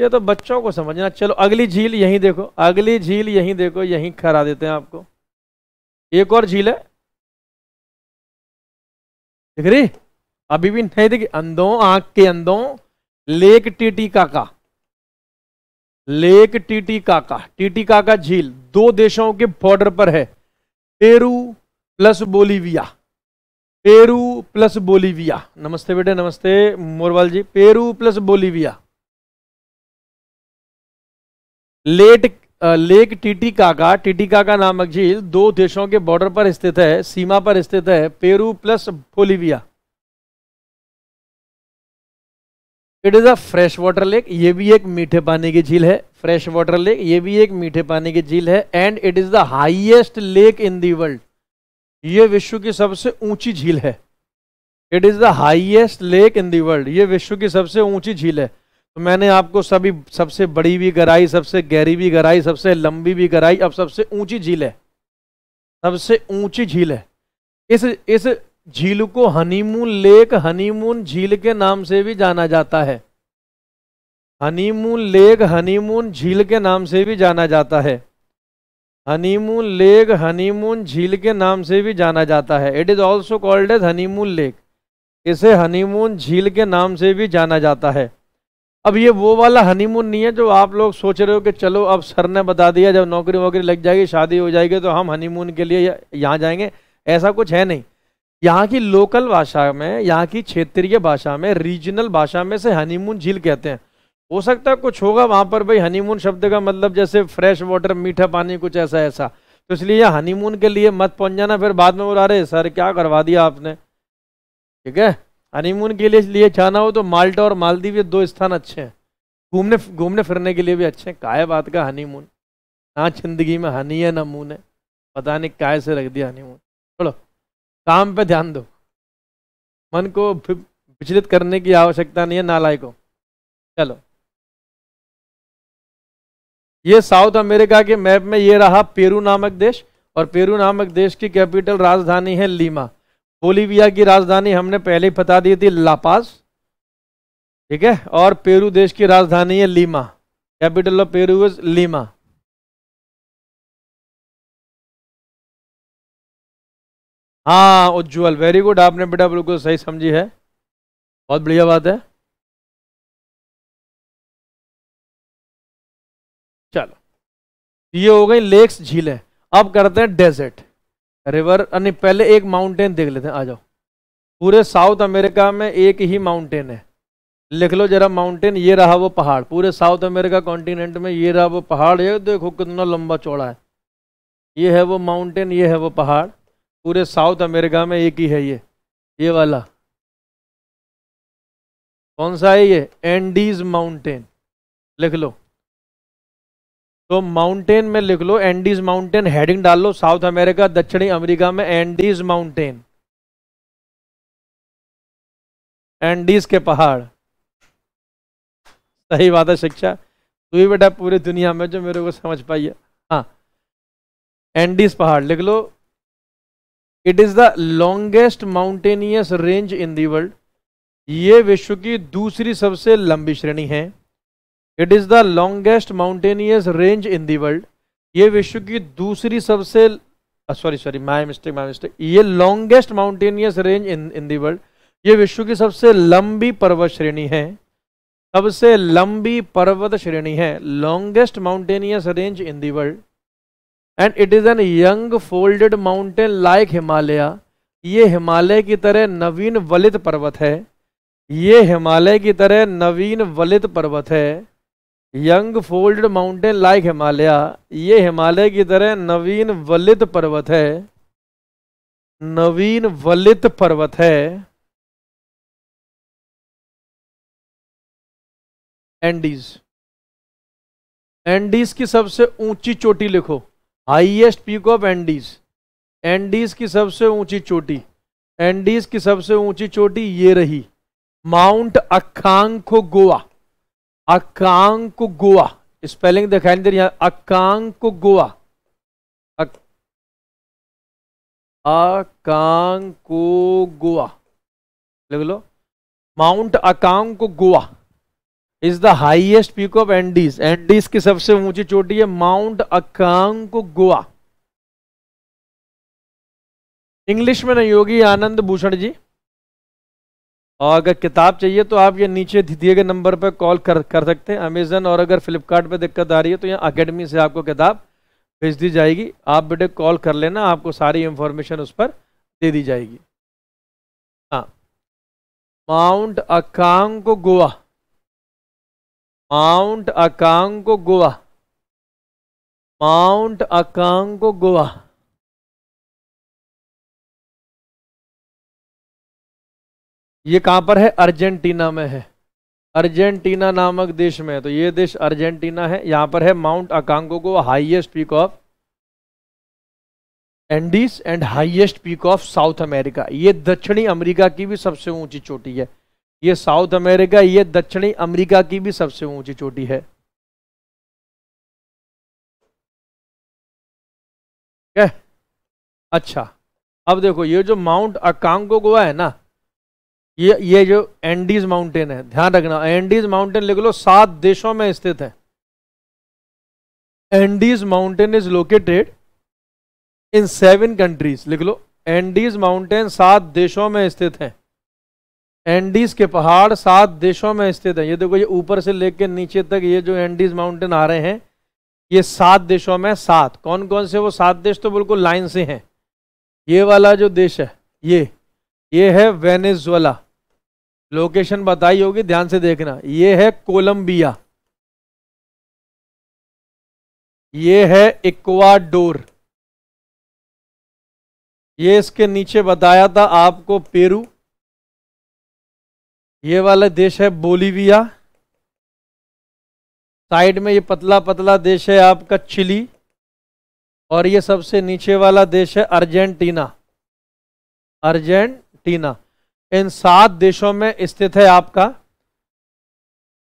ये तो बच्चों को समझना चलो अगली झील यहीं देखो अगली झील यहीं देखो यहीं खरा देते हैं आपको एक और झील है दिख रही अभी भी नहीं देखी अंधों आंख के अंधों lake Titicaca lake Titicaca Titicaca झील दो देशों के बॉर्डर पर है Peru plus Bolivia Peru plus Bolivia नमस्ते बेटे नमस्ते Morwal ji Peru plus Bolivia let lake Titicaca Titicaca नामक झील दो देशों के बॉर्डर पर स्थित है सीमा पर स्थित है Peru plus Bolivia it is a fresh water lake ये भी एक मीठे पानी की झील है फ्रेश वाटर लेक ये भी एक मीठे पानी की झील है and it is the highest lake in the world ये विश्व की सबसे ऊंची झील है it is the highest lake in the world ये विश्व की सबसे ऊंची झील है तो मैंने आपको सभी सबसे बड़ी भी गहराई सबसे गहरी भी गहराई सबसे लंबी भी गहराई अब सबसे ऊंची झील है सबसे ऊंची झील है इस इस झील को हनीमून लेक हनीमून झील के नाम से भी जाना जाता है हनीमून लेक हनीमून झील के नाम से भी जाना जाता है हनीमून लेक हनीमून झील के नाम से भी जाना जाता है it is also called as honeymoon lake इसे हनीमून झील के नाम से भी जाना जाता है अब ये वो वाला हनीमून नहीं है जो आप लोग सोच रहे हो कि चलो अब सर ने बता दिया जब नौकरी वोकरी लग जाएगी शादी हो जाएगी तो हम हनीमून के लिए यहाँ जाएंगे ऐसा कुछ है नहीं यहाँ की लोकल भाषा में यहाँ की क्षेत्रीय भाषा में रीजनल भाषा में से हनीमून झील कहते हैं हो सकता है कुछ होगा वहाँ पर भाई हनीमून शब्द का मतलब जैसे फ्रेश वाटर मीठा पानी कुछ ऐसा ऐसा तो इसलिए हनीमून के लिए मत पहुँच जाना फिर बाद में बोला अरे सर क्या करवा दिया आपने ठीक है हनीमून के लिए लिए जाना हो तो माल्टा और मालदीव ये दो स्थान अच्छे हैं घूमने घूमने फिरने के लिए भी अच्छे हैं काय बात का हनीमून ना जिंदगी में हनी है ना मून है पता नहीं काय से रख दिया हनीमून चलो काम पे ध्यान दो मन को विचलित करने की आवश्यकता नहीं है नालायकों चलो ये साउथ अमेरिका के मैप में ये रहा पेरू नामक देश और पेरू नामक देश की कैपिटल राजधानी है लीमा बोलीविया की राजधानी हमने पहले ही बता दी थी लापास ठीक है और पेरू देश की राजधानी है Lima capital of Peru is Lima हाँ उज्ज्वल वेरी गुड आपने बेटा बिल्कुल सही समझी है बहुत बढ़िया बात है ये हो गई लेक्स झीलें अब करते हैं डेजर्ट रिवर यानी पहले एक माउंटेन देख लेते हैं आ जाओ पूरे साउथ अमेरिका में एक ही माउंटेन है लिख लो जरा माउंटेन ये रहा वो पहाड़ पूरे साउथ अमेरिका कॉन्टिनेंट में ये रहा वो पहाड़ ये देखो कितना लंबा चौड़ा है ये है वो माउंटेन ये है वो पहाड़ पूरे साउथ अमेरिका में एक ही है ये ये वाला कौन सा है ये एंडीज माउंटेन लिख लो तो माउंटेन में लिख लो एंडीज माउंटेन हेडिंग डाल लो साउथ अमेरिका दक्षिणी अमेरिका में एंडीज माउंटेन एंडीज के पहाड़ सही बात है शिक्षा तू ही बेटा पूरी दुनिया में जो मेरे को समझ पाई है हाँ एंडीज पहाड़ लिख लो it is the longest mountainous range in the world ये विश्व की दूसरी सबसे लंबी श्रेणी है it is the longest mountainous range in the world ये विश्व की दूसरी सबसे sorry sorry my mistake my mistake ये longest mountainous range in in the world ये विश्व की सबसे लंबी पर्वत श्रेणी है सबसे लंबी पर्वत श्रेणी है longest mountainous range in the world and it is an young folded mountain like Himalaya ये हिमालय की तरह नवीन वलित पर्वत है ये हिमालय की तरह नवीन वलित पर्वत है young fold mountain like Himalaya ये हिमालय की तरह नवीन वलित पर्वत है नवीन वलित पर्वत है एंडीज एंडीज की सबसे ऊंची चोटी लिखो highest peak of Andes Andes की सबसे ऊंची चोटी एंडीज की सबसे ऊंची चोटी ये रही Mount Aconcagua Aconcagua spelling दिखाई दे रही है अकांक गोवा अकांक गोवा लिख लो Mount Aconcagua is the highest peak of Andes Andes की सबसे ऊंची चोटी है माउंट अकांक गोवा इंग्लिश में नहीं होगी आनंद भूषण जी और अगर किताब चाहिए तो आप ये नीचे दिए गए नंबर पर कॉल कर कर सकते हैं अमेज़न और अगर फ्लिपकार्ट दिक्कत आ रही है तो यहाँ अकेडमी से आपको किताब भेज दी जाएगी आप बेटे कॉल कर लेना आपको सारी इन्फॉर्मेशन उस पर दे दी जाएगी हाँ Mount Aconcagua Mount Aconcagua Mount Aconcagua ये कहाँ पर है अर्जेंटीना में है अर्जेंटीना नामक देश में तो ये देश अर्जेंटीना है यहाँ पर है माउंट अकांगो को highest peak of Andes and highest peak of south America ये दक्षिणी अमेरिका की भी सबसे ऊंची चोटी है ये साउथ अमेरिका ये दक्षिणी अमेरिका की भी सबसे ऊंची चोटी है क्या अच्छा अब देखो ये जो माउंट अकांगो गोवा है ना ये ये जो एंडीज माउंटेन है ध्यान रखना एंडीज माउंटेन लिख लो सात देशों में स्थित है Andes mountain is located in seven countries लिख लो एंडीज माउंटेन सात देशों में स्थित है एंडीज के पहाड़ सात देशों में स्थित है ये देखो ये ऊपर से लेकर नीचे तक ये जो एंडीज माउंटेन आ रहे हैं ये सात देशों में सात कौन कौन से वो सात देश तो बिल्कुल लाइन से हैं ये वाला जो देश है ये ये है वेनेजुएला लोकेशन बताई होगी ध्यान से देखना ये है कोलंबिया ये है इक्वाडोर ये इसके नीचे बताया था आपको पेरू ये वाला देश है बोलीविया साइड में ये पतला पतला देश है आपका चिली और ये सबसे नीचे वाला देश है अर्जेंटीना अर्जेंटीना इन सात देशों में स्थित है आपका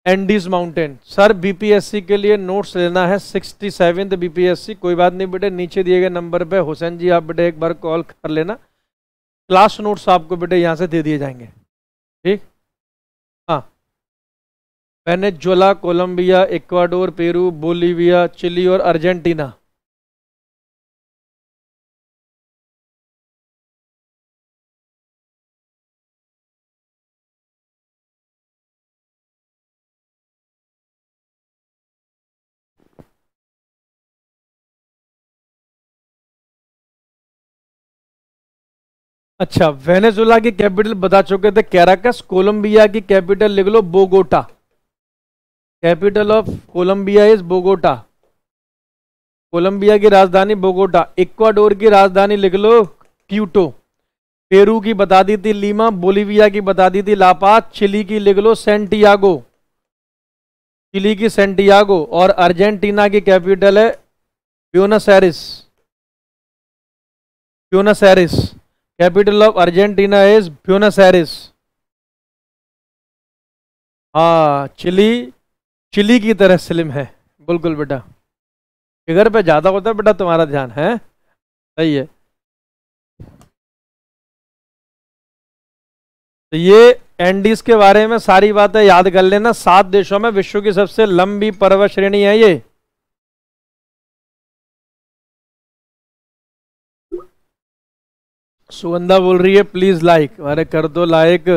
एंडीज माउंटेन सर बीपीएससी के लिए नोट्स लेना है सिक्सटी सेवन बीपीएससी कोई बात नहीं बेटे नीचे दिए गए नंबर पे हुसैन जी आप बेटे एक बार कॉल कर लेना क्लास नोट्स आपको बेटे यहाँ से दे दिए जाएंगे ठीक हाँ Venezuela Colombia Ecuador Peru Bolivia Chile और अर्जेंटीना अच्छा वेनेजुला की कैपिटल बता चुके थे कैराकस कोलंबिया की कैपिटल लिख लो Bogota capital of Colombia is Bogota Colombia की राजधानी बोगोटा इक्वाडोर की राजधानी लिख लो क्यूटो पेरू की बता दी थी लीमा बोलीविया की बता दी थी लापास चिली की लिख लो सेंटियागो चिली की सेंटियागो और अर्जेंटीना की कैपिटल है Buenos Aires Buenos Aires capital of Argentina is Buenos Aires हाँ चिली चिली की तरह स्लिम है बिल्कुल बेटा फिगर पे ज़्यादा होता है बेटा तुम्हारा ध्यान है सही है तो ये एंडीज के बारे में सारी बातें याद कर लेना सात देशों में विश्व की सबसे लंबी पर्वत श्रेणी है ये सुगंधा बोल रही है प्लीज लाइक अरे कर दो लाइक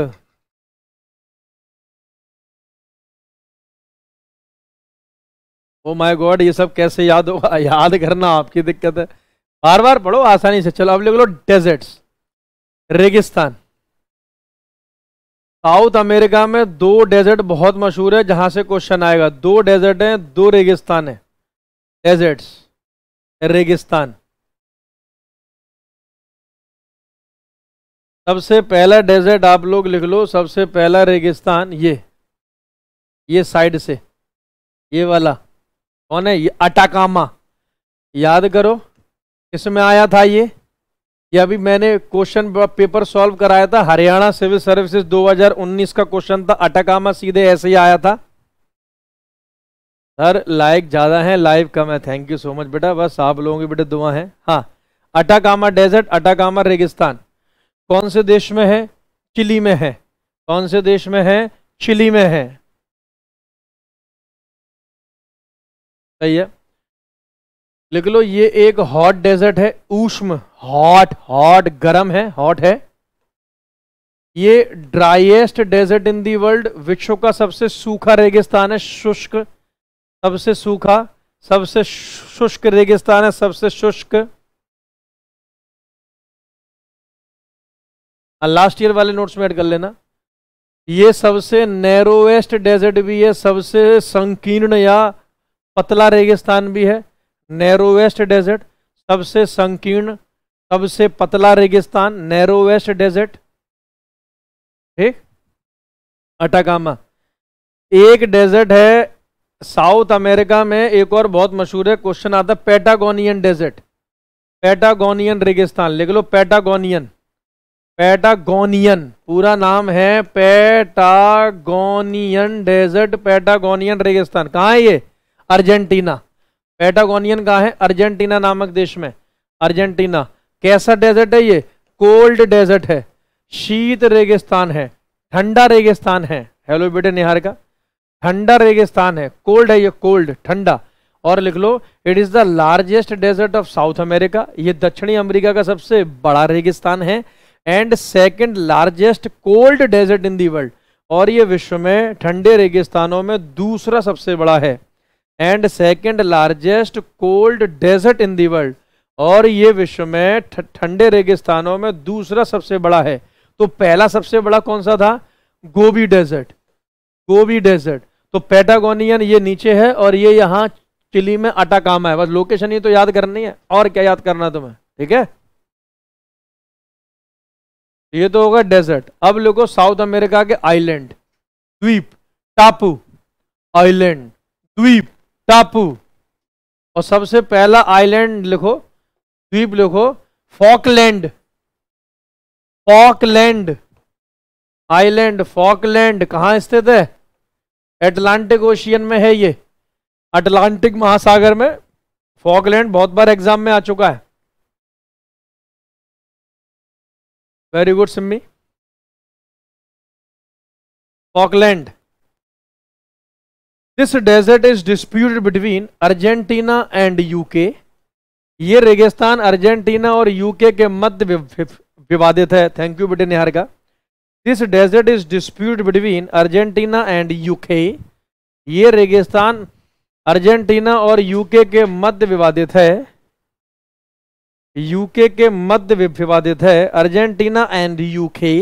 ओ माय गॉड ये सब कैसे याद होगा याद करना आपकी दिक्कत है बार बार पढ़ो आसानी से चलो अब लिख लो डेजर्ट्स रेगिस्तान साउथ अमेरिका में दो डेजर्ट बहुत मशहूर है जहां से क्वेश्चन आएगा दो डेजर्ट हैं दो रेगिस्तान है डेजर्ट्स रेगिस्तान सबसे पहला डेजर्ट आप लोग लिख लो सबसे पहला रेगिस्तान ये ये साइड से ये वाला कौन है ये अटाकामा याद करो किसमें आया था ये ये अभी मैंने क्वेश्चन पेपर सॉल्व कराया था हरियाणा सिविल सर्विसेज 2019 का क्वेश्चन था अटाकामा सीधे ऐसे ही आया था सर लाइक ज़्यादा है लाइव कम है थैंक यू सो मच बेटा बस आप लोगों की बेटे दुआ है हाँ अटाकामा डेजर्ट अटाकामा रेगिस्तान कौन से देश में है चिली में है कौन से देश में है चिली में है सही है लिख लो ये एक हॉट डेजर्ट है ऊष्म हॉट हॉट गर्म है हॉट है ये driest desert in the world विश्व का सबसे सूखा रेगिस्तान है शुष्क सबसे सूखा सबसे शुष्क रेगिस्तान है सबसे शुष्क लास्ट ईयर वाले नोट्स में ऐड कर लेना ये सबसे नैरोस्ट डेजर्ट भी है सबसे संकीर्ण या पतला रेगिस्तान भी है नैरोस्ट डेजर्ट सबसे संकीर्ण सबसे पतला रेगिस्तान नैरोस्ट डेजर्ट ठीक अटाकामा एक डेजर्ट है साउथ अमेरिका में एक और बहुत मशहूर है क्वेश्चन आता है पैटागोनियन डेजर्ट पैटागोनियन रेगिस्तान लिख लो पैटागोनियन पैटागोनियन पूरा नाम है पैटागोनियन डेजर्ट पैटागोनियन रेगिस्तान कहाँ है ये अर्जेंटीना पैटागोनियन कहाँ है अर्जेंटीना नामक देश में अर्जेंटीना कैसा डेजर्ट है ये कोल्ड डेजर्ट है शीत रेगिस्तान है ठंडा रेगिस्तान है हेलो बेटे निहार का ठंडा रेगिस्तान है कोल्ड है ये कोल्ड ठंडा और लिख लो it is the largest desert of south America ये दक्षिणी अमेरिका का सबसे बड़ा रेगिस्तान है and second largest cold desert in the world और ये विश्व में ठंडे रेगिस्तानों में दूसरा सबसे बड़ा है and second largest cold desert in the world और ये विश्व में ठंडे रेगिस्तानों में दूसरा सबसे बड़ा है तो पहला सबसे बड़ा कौन सा था गोभी डेजर्ट गोभी डेजर्ट तो पेटागोनियन ये नीचे है और ये यहाँ चिली में अटाकामा है बस लोकेशन ही तो याद करनी है और क्या याद करना तुम्हें ठीक है ये तो होगा डेजर्ट अब लिखो साउथ अमेरिका के आइलैंड द्वीप टापू आइलैंड द्वीप टापू और सबसे पहला आइलैंड लिखो द्वीप लिखो फॉकलैंड फॉकलैंड आइलैंड फॉकलैंड कहाँ स्थित है एटलांटिक ओशियन में है ये अटलांटिक महासागर में फॉकलैंड बहुत बार एग्जाम में आ चुका है very good Simmi Falkland this desert is disputed between Argentina and UK ये रेगिस्तान अर्जेंटीना और यूके के मध्य विवादित है थैंक यू बेटे निहार का this desert is dispute between Argentina and UK ये रेगिस्तान अर्जेंटीना और यूके के मध्य विवादित है यूके के मध्य विवादित है Argentina and UK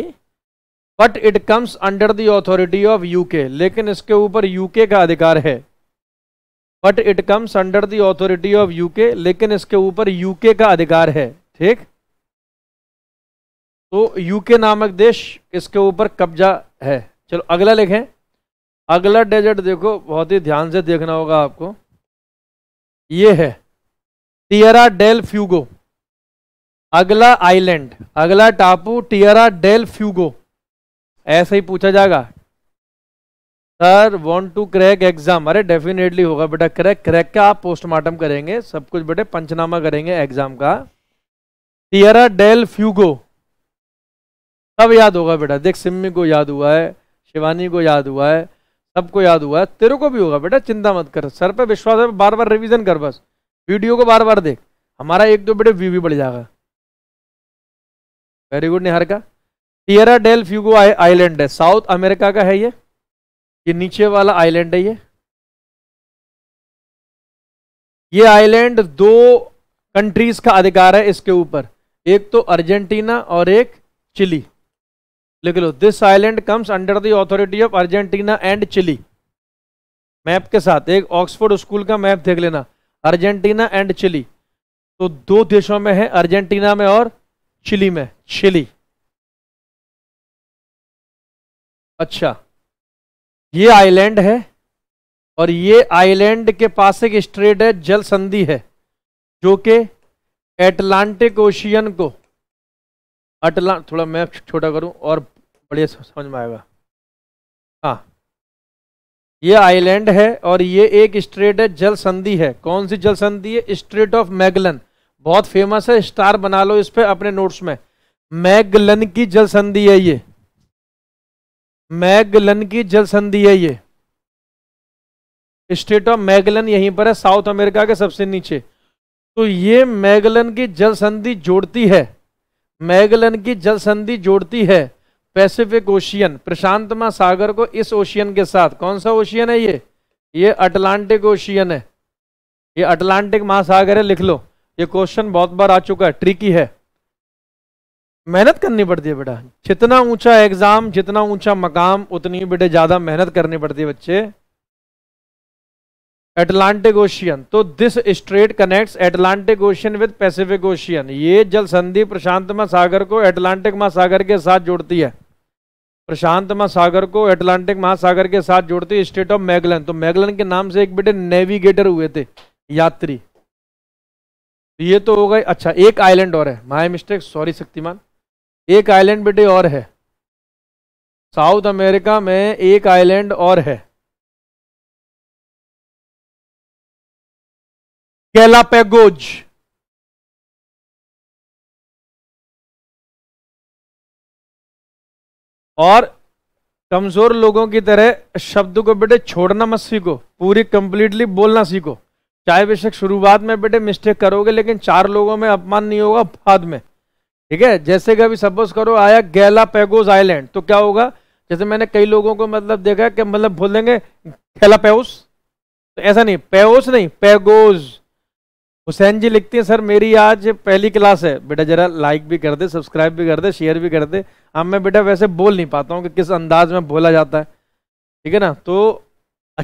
but it comes under the authority of UK लेकिन इसके ऊपर यूके का अधिकार है but it comes under the authority of UK लेकिन इसके ऊपर यूके का अधिकार है ठीक तो यूके नामक देश इसके ऊपर कब्जा है चलो अगला लिखें अगला डेजर्ट देखो बहुत ही ध्यान से देखना होगा आपको ये है टियरा डेल फ्यूगो अगला आइलैंड अगला टापू टियरा डेल फ्यूगो ऐसे ही पूछा जाएगा sir want to crack exam अरे डेफिनेटली होगा बेटा क्रैक क्रैक का आप पोस्टमार्टम करेंगे सब कुछ बेटे पंचनामा करेंगे एग्जाम का टियरा डेल फ्यूगो सब याद होगा बेटा देख सिम्मी को याद हुआ है शिवानी को याद हुआ है सबको याद हुआ है तेरे को भी होगा बेटा चिंता मत कर सर पे विश्वास है बार बार रिवीजन कर बस वीडियो को बार बार देख हमारा एक दो बेटे व्यू भी बढ़ जाएगा वेरी गुड निहार का टियरा डेल फ्यूगो आइलैंड है साउथ अमेरिका का है ये ये नीचे वाला आइलैंड है ये ये आइलैंड दो कंट्रीज का अधिकार है इसके ऊपर एक तो अर्जेंटीना और एक चिली लिख लो this island comes under the authority of Argentina and Chile map के साथ एक ऑक्सफोर्ड स्कूल का मैप देख लेना अर्जेंटीना एंड चिली तो दो देशों में है अर्जेंटीना में और चिली में चिली अच्छा ये आइलैंड है और ये आइलैंड के पास एक स्ट्रेट है जल संधि है जो कि एटलांटिक ओशियन को अटला थोड़ा मैं छोटा करूं और बढ़िया समझ में आएगा हाँ ये आइलैंड है और ये एक स्ट्रेट है जल संधि है कौन सी जल संधि है स्ट्रेट ऑफ मैगलन बहुत फेमस है स्टार बना लो इस पर अपने नोट्स में मैगलन की जल संधि है ये मैगलन की जल संधि है ये स्टेट ऑफ मैगलन यहीं पर है साउथ अमेरिका के सबसे नीचे तो ये मैगलन की जल संधि जोड़ती है मैगलन की जल संधि जोड़ती है पैसिफिक ओशियन प्रशांत महासागर को इस ओशियन के साथ कौन सा ओशियन है ये ये अटलांटिक ओशियन है ये अटलांटिक महासागर है लिख लो ये क्वेश्चन बहुत बार आ चुका है ट्रिकी है मेहनत करनी पड़ती है बेटा जितना ऊंचा एग्जाम जितना ऊंचा मकाम उतनी बेटे ज्यादा मेहनत करनी पड़ती है बच्चे एटलांटिक ओशियन तो this strait connects Atlantic ocean with Pacific ocean ये जल संधि प्रशांत महासागर को एटलांटिक महासागर के साथ जोड़ती है प्रशांत महासागर को एटलांटिक महासागर के साथ जोड़ती है स्टेट ऑफ मैगलन तो मैगलन के नाम से एक बेटे नेविगेटर हुए थे यात्री ये तो हो गए अच्छा एक आइलैंड और है माई मिस्टेक सॉरी शक्तिमान एक आइलैंड बेटे और है साउथ अमेरिका में एक आइलैंड और है गैलापेगोज और कमजोर लोगों की तरह शब्द को बेटे छोड़ना मत सीखो पूरी कंप्लीटली बोलना सीखो चाहे बेशक शुरुआत में बेटे मिस्टेक करोगे लेकिन चार लोगों में अपमान नहीं होगा बाद में ठीक है जैसे कि अभी सपोज करो आया गैला पैगोज आइलैंड तो क्या होगा जैसे मैंने कई लोगों को मतलब देखा कि मतलब बोलेंगे गैला पैउस तो ऐसा नहीं पैओस नहीं पैगोज हुसैन जी लिखते हैं सर मेरी आज पहली क्लास है बेटा जरा लाइक भी कर दे सब्सक्राइब भी कर दे शेयर भी कर दे अब मैं बेटा वैसे बोल नहीं पाता हूँ कि किस अंदाज में बोला जाता है ठीक है ना तो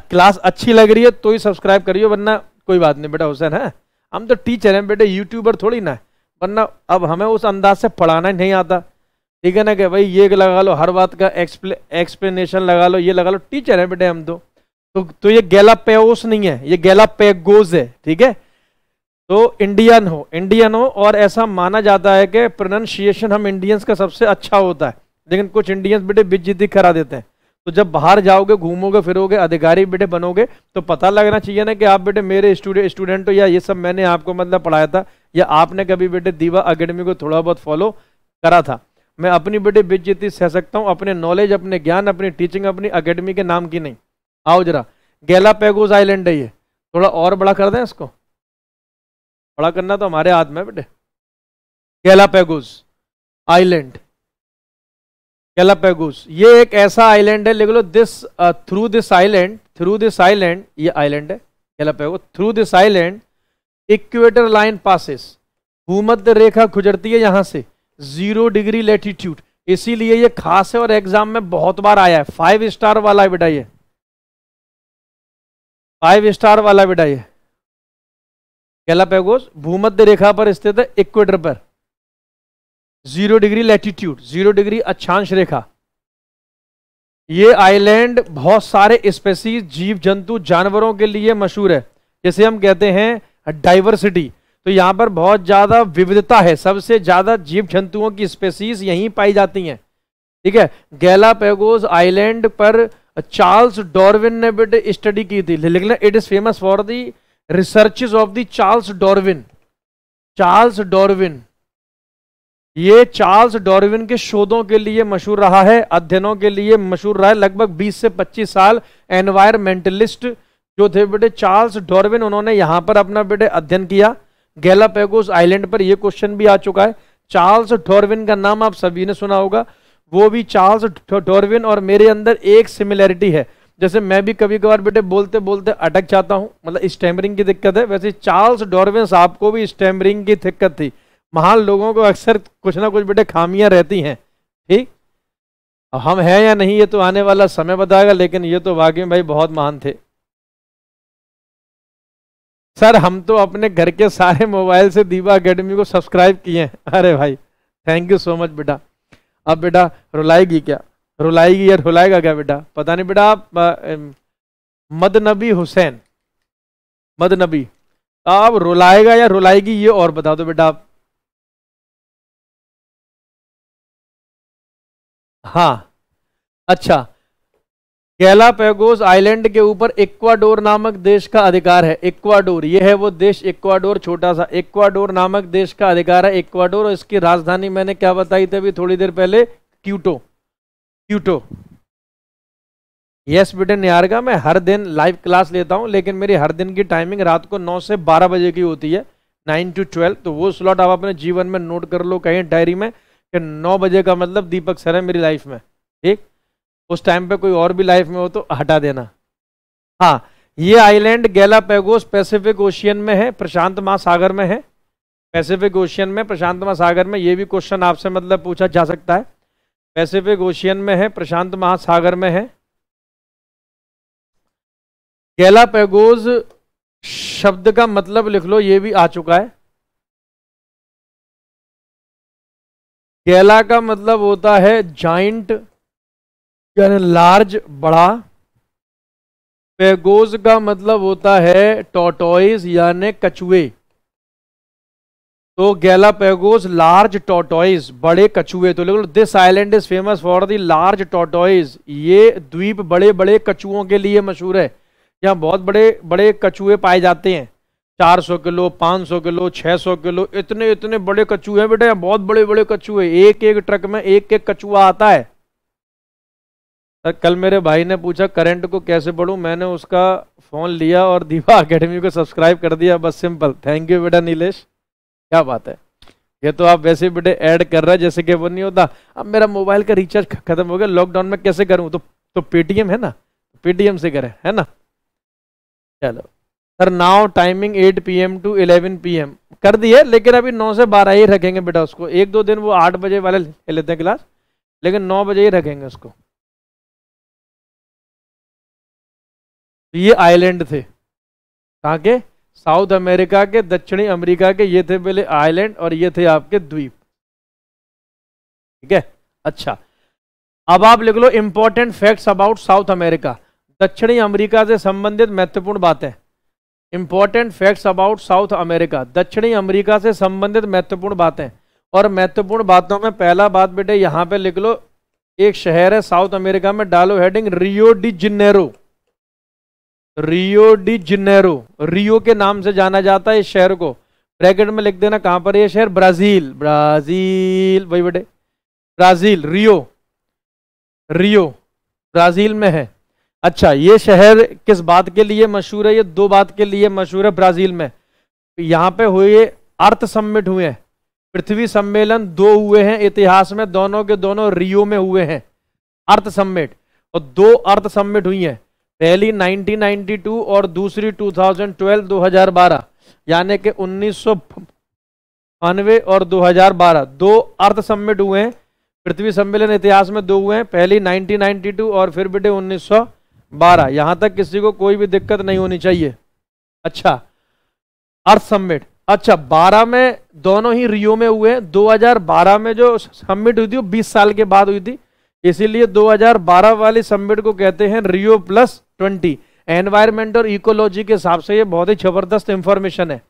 क्लास अच्छी लग रही है तो ही सब्सक्राइब करियो वरना कोई बात नहीं बेटा हुसैन है हम तो टीचर हैं बेटे यूट्यूबर थोड़ी ना वरना अब हमें उस अंदाज से पढ़ाना ही नहीं आता ठीक है ना कि भाई ये लगा लो हर बात का एक्सप्ले एक्सप्लेनेशन लगा लो ये लगा लो टीचर है बेटे हम तो तो, तो ये गैला पेओस नहीं है ये गैला पेगोज है ठीक है तो इंडियन हो इंडियन हो और ऐसा माना जाता है कि प्रोनाउंसिएशन हम इंडियंस का सबसे अच्छा होता है लेकिन कुछ इंडियंस बेटे बिजी करा देते हैं तो जब बाहर जाओगे घूमोगे फिरोगे अधिकारी बेटे बनोगे तो पता लगना चाहिए ना कि आप बेटे मेरे स्टूडेंट स्टूडेंट हो या ये सब मैंने आपको मतलब पढ़ाया था या आपने कभी बेटे दीवा अकेडमी को थोड़ा बहुत फॉलो करा था मैं अपनी बेटे बेचती सह सकता हूँ अपने नॉलेज अपने ज्ञान अपनी टीचिंग अपनी अकेडमी के नाम की नहीं आओ जरा गैला पैगोज आइलैंड है ये थोड़ा और बड़ा कर दें इसको बड़ा करना तो हमारे हाथ में बेटे गैला पैगोज आइलैंड गैलापेगोस ये एक ऐसा आइलैंड है लेकिन this through this island through this island ये आइलैंड है Galapagos through this island equator line passes भूमध्य रेखा गुजरती है यहाँ से जीरो डिग्री लेटीट्यूड इसीलिए ये खास है और एग्जाम में बहुत बार आया है फाइव स्टार वाला बेटा ये फाइव स्टार वाला बेटा ये गैलापेगोस भूमध्य रेखा पर स्थित है इक्वेटर पर zero degree latitude zero degree अक्षांश रेखा ये आइलैंड बहुत सारे स्पेसीज जीव जंतु जानवरों के लिए मशहूर है जैसे हम कहते हैं डाइवर्सिटी तो यहाँ पर बहुत ज़्यादा विविधता है सबसे ज़्यादा जीव जंतुओं की स्पेसीज यहीं पाई जाती हैं ठीक है गैलापेगोस आइलैंड पर चार्ल्स डॉर्विन ने बेटे स्टडी की थी लेकिन it is famous for the researches of the Charles Darwin Charles Darwin ये चार्ल्स डॉर्विन के शोधों के लिए मशहूर रहा है अध्ययनों के लिए मशहूर रहा है लगभग 20 से 25 साल एनवायरमेंटलिस्ट जो थे बेटे चार्ल्स डॉर्विन उन्होंने यहां पर अपना बेटे अध्ययन किया गैलापेगोस आइलैंड पर यह क्वेश्चन भी आ चुका है चार्ल्स डॉर्विन का नाम आप सभी ने सुना होगा वो भी चार्ल्स डॉर्विन और मेरे अंदर एक सिमिलैरिटी है जैसे मैं भी कभी कभार बेटे बोलते बोलते अटक जाता हूँ मतलब स्टैमरिंग की दिक्कत है वैसे चार्ल्स डॉर्विन साहब को भी स्टैमरिंग की दिक्कत थी महान लोगों को अक्सर कुछ ना कुछ बेटे खामियां रहती हैं ठीक अब हम हैं या नहीं ये तो आने वाला समय बताएगा लेकिन ये तो वाकई भाई बहुत महान थे सर हम तो अपने घर के सारे मोबाइल से दीवा अकेडमी को सब्सक्राइब किए हैं अरे भाई थैंक यू सो मच बेटा अब बेटा रुलाएगी क्या रुलाएगी या रुलाएगा क्या बेटा पता नहीं बेटा आप मदनबी हुसैन मदनबी आप रुलाएगा या रुलाएगी ये और बता दो बेटा आप हाँ अच्छा गैलापेगोस आइलैंड के ऊपर इक्वाडोर नामक देश का अधिकार है इक्वाडोर यह है वो देश इक्वाडोर छोटा सा इक्वाडोर नामक देश का अधिकार है इक्वाडोर और इसकी राजधानी मैंने क्या बताई थी अभी थोड़ी देर पहले क्यूटो क्यूटो यस बेटे यारगा मैं हर दिन लाइव क्लास लेता हूँ लेकिन मेरी हर दिन की टाइमिंग रात को नौ से बारह बजे की होती है नाइन टू ट्वेल्व तो वो स्लॉट आप अपने जीवन में नोट कर लो कहीं डायरी में कि नौ बजे का मतलब दीपक सर है मेरी लाइफ में ठीक उस टाइम पे कोई और भी लाइफ में हो तो हटा देना हाँ ये आइलैंड पैगोस पैसिफिक ओशियन में है प्रशांत महासागर में है पैसिफिक ओशियन में प्रशांत महासागर में ये भी क्वेश्चन आपसे मतलब पूछा जा सकता है पैसिफिक ओशियन में है प्रशांत महासागर में है गैला पैगोज शब्द का मतलब लिख लो ये भी आ चुका है केला का मतलब होता है जाइंट यानी लार्ज बड़ा पेगोज का मतलब होता है टोटोइज यानी कछुए तो गैला पेगोज लार्ज टोटोइज बड़े कछुए तो लेकिन this island is famous for the large tortoise ये द्वीप बड़े बड़े कछुओं के लिए मशहूर है यहाँ बहुत बड़े बड़े कछुए पाए जाते हैं चार सौ किलो पाँच सौ किलो छः सौ किलो इतने इतने बड़े कच्चू हैं बेटे बहुत बड़े बड़े कच्चू है एक एक ट्रक में एक एक कचुआ आता है सर कल मेरे भाई ने पूछा करंट को कैसे बढ़ू मैंने उसका फ़ोन लिया और दीवा अकेडमी को सब्सक्राइब कर दिया बस सिंपल थैंक यू बेटा नीलेश क्या बात है ये तो आप वैसे बेटे ऐड कर रहे हैं जैसे कि वो नहीं होता अब मेरा मोबाइल का रिचार्ज खत्म हो गया लॉकडाउन में कैसे करूँ तो तो पेटीएम है ना पेटीएम से करें है ना चलो sir now timing 8 PM to 11 PM कर दिए लेकिन अभी 9 से 12 ही रखेंगे बेटा उसको एक दो दिन वो 8 बजे वाले ले लेते हैं क्लास लेकिन 9 बजे ही रखेंगे उसको तो ये आइलैंड थे कहाँ के साउथ अमेरिका के दक्षिणी अमेरिका के ये थे पहले आइलैंड और ये थे आपके द्वीप ठीक है अच्छा अब आप लिख लो important facts about South America दक्षिणी अमेरिका से संबंधित महत्वपूर्ण बातें important facts about South America दक्षिणी अमेरिका से संबंधित महत्वपूर्ण बातें और महत्वपूर्ण बातों में पहला बात बेटे यहाँ पे लिख लो एक शहर है साउथ अमेरिका में डालो heading Rio de Janeiro Rio de Janeiro Rio के नाम से जाना जाता है इस शहर को ब्रैकेट में लिख देना कहां पर यह शहर ब्राज़ील ब्राज़ील वही बेटे ब्राज़ील रियो रियो ब्राज़ील में है अच्छा ये शहर किस बात के लिए मशहूर है ये दो बात के लिए मशहूर है ब्राज़ील में यहाँ पे हुए अर्थ सम्मिट हुए हैं पृथ्वी सम्मेलन दो हुए हैं इतिहास में दोनों के दोनों रियो में हुए हैं अर्थ सम्मिट और दो अर्थ सम्मिट हुई हैं पहली 1992 और दूसरी 2012-2012 यानी कि उन्नीस और 2012 दो अर्थ सम्मिट हुए हैं पृथ्वी सम्मेलन इतिहास में दो हुए हैं पहली 1992 और फिर बेटे उन्नीस बारह यहां तक किसी को कोई भी दिक्कत नहीं होनी चाहिए अच्छा अर्थ समिट अच्छा बारह में दोनों ही रियो में हुए 2012 में जो समिट हुई थी वो बीस साल के बाद हुई थी इसीलिए 2012 वाली सबमिट को कहते हैं रियो प्लस 20 एनवायरमेंट और इकोलॉजी के हिसाब से ये बहुत ही जबरदस्त इंफॉर्मेशन है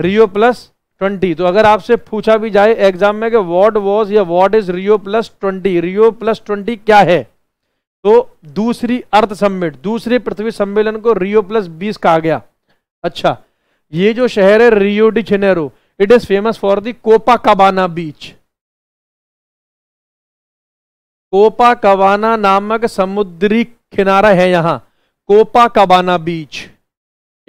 रियो प्लस ट्वेंटी तो अगर आपसे पूछा भी जाए एग्जाम में कि व्हाट वाज या what is Rio plus twenty Rio plus twenty क्या है तो दूसरी अर्थ सम्मिट दूसरे पृथ्वी सम्मेलन को रियो प्लस बीस कहा गया अच्छा ये जो शहर है Rio de Janeiro it is famous for the Copacabana beach Copacabana नामक समुद्री किनारा है यहाँ कोपा कबाना बीच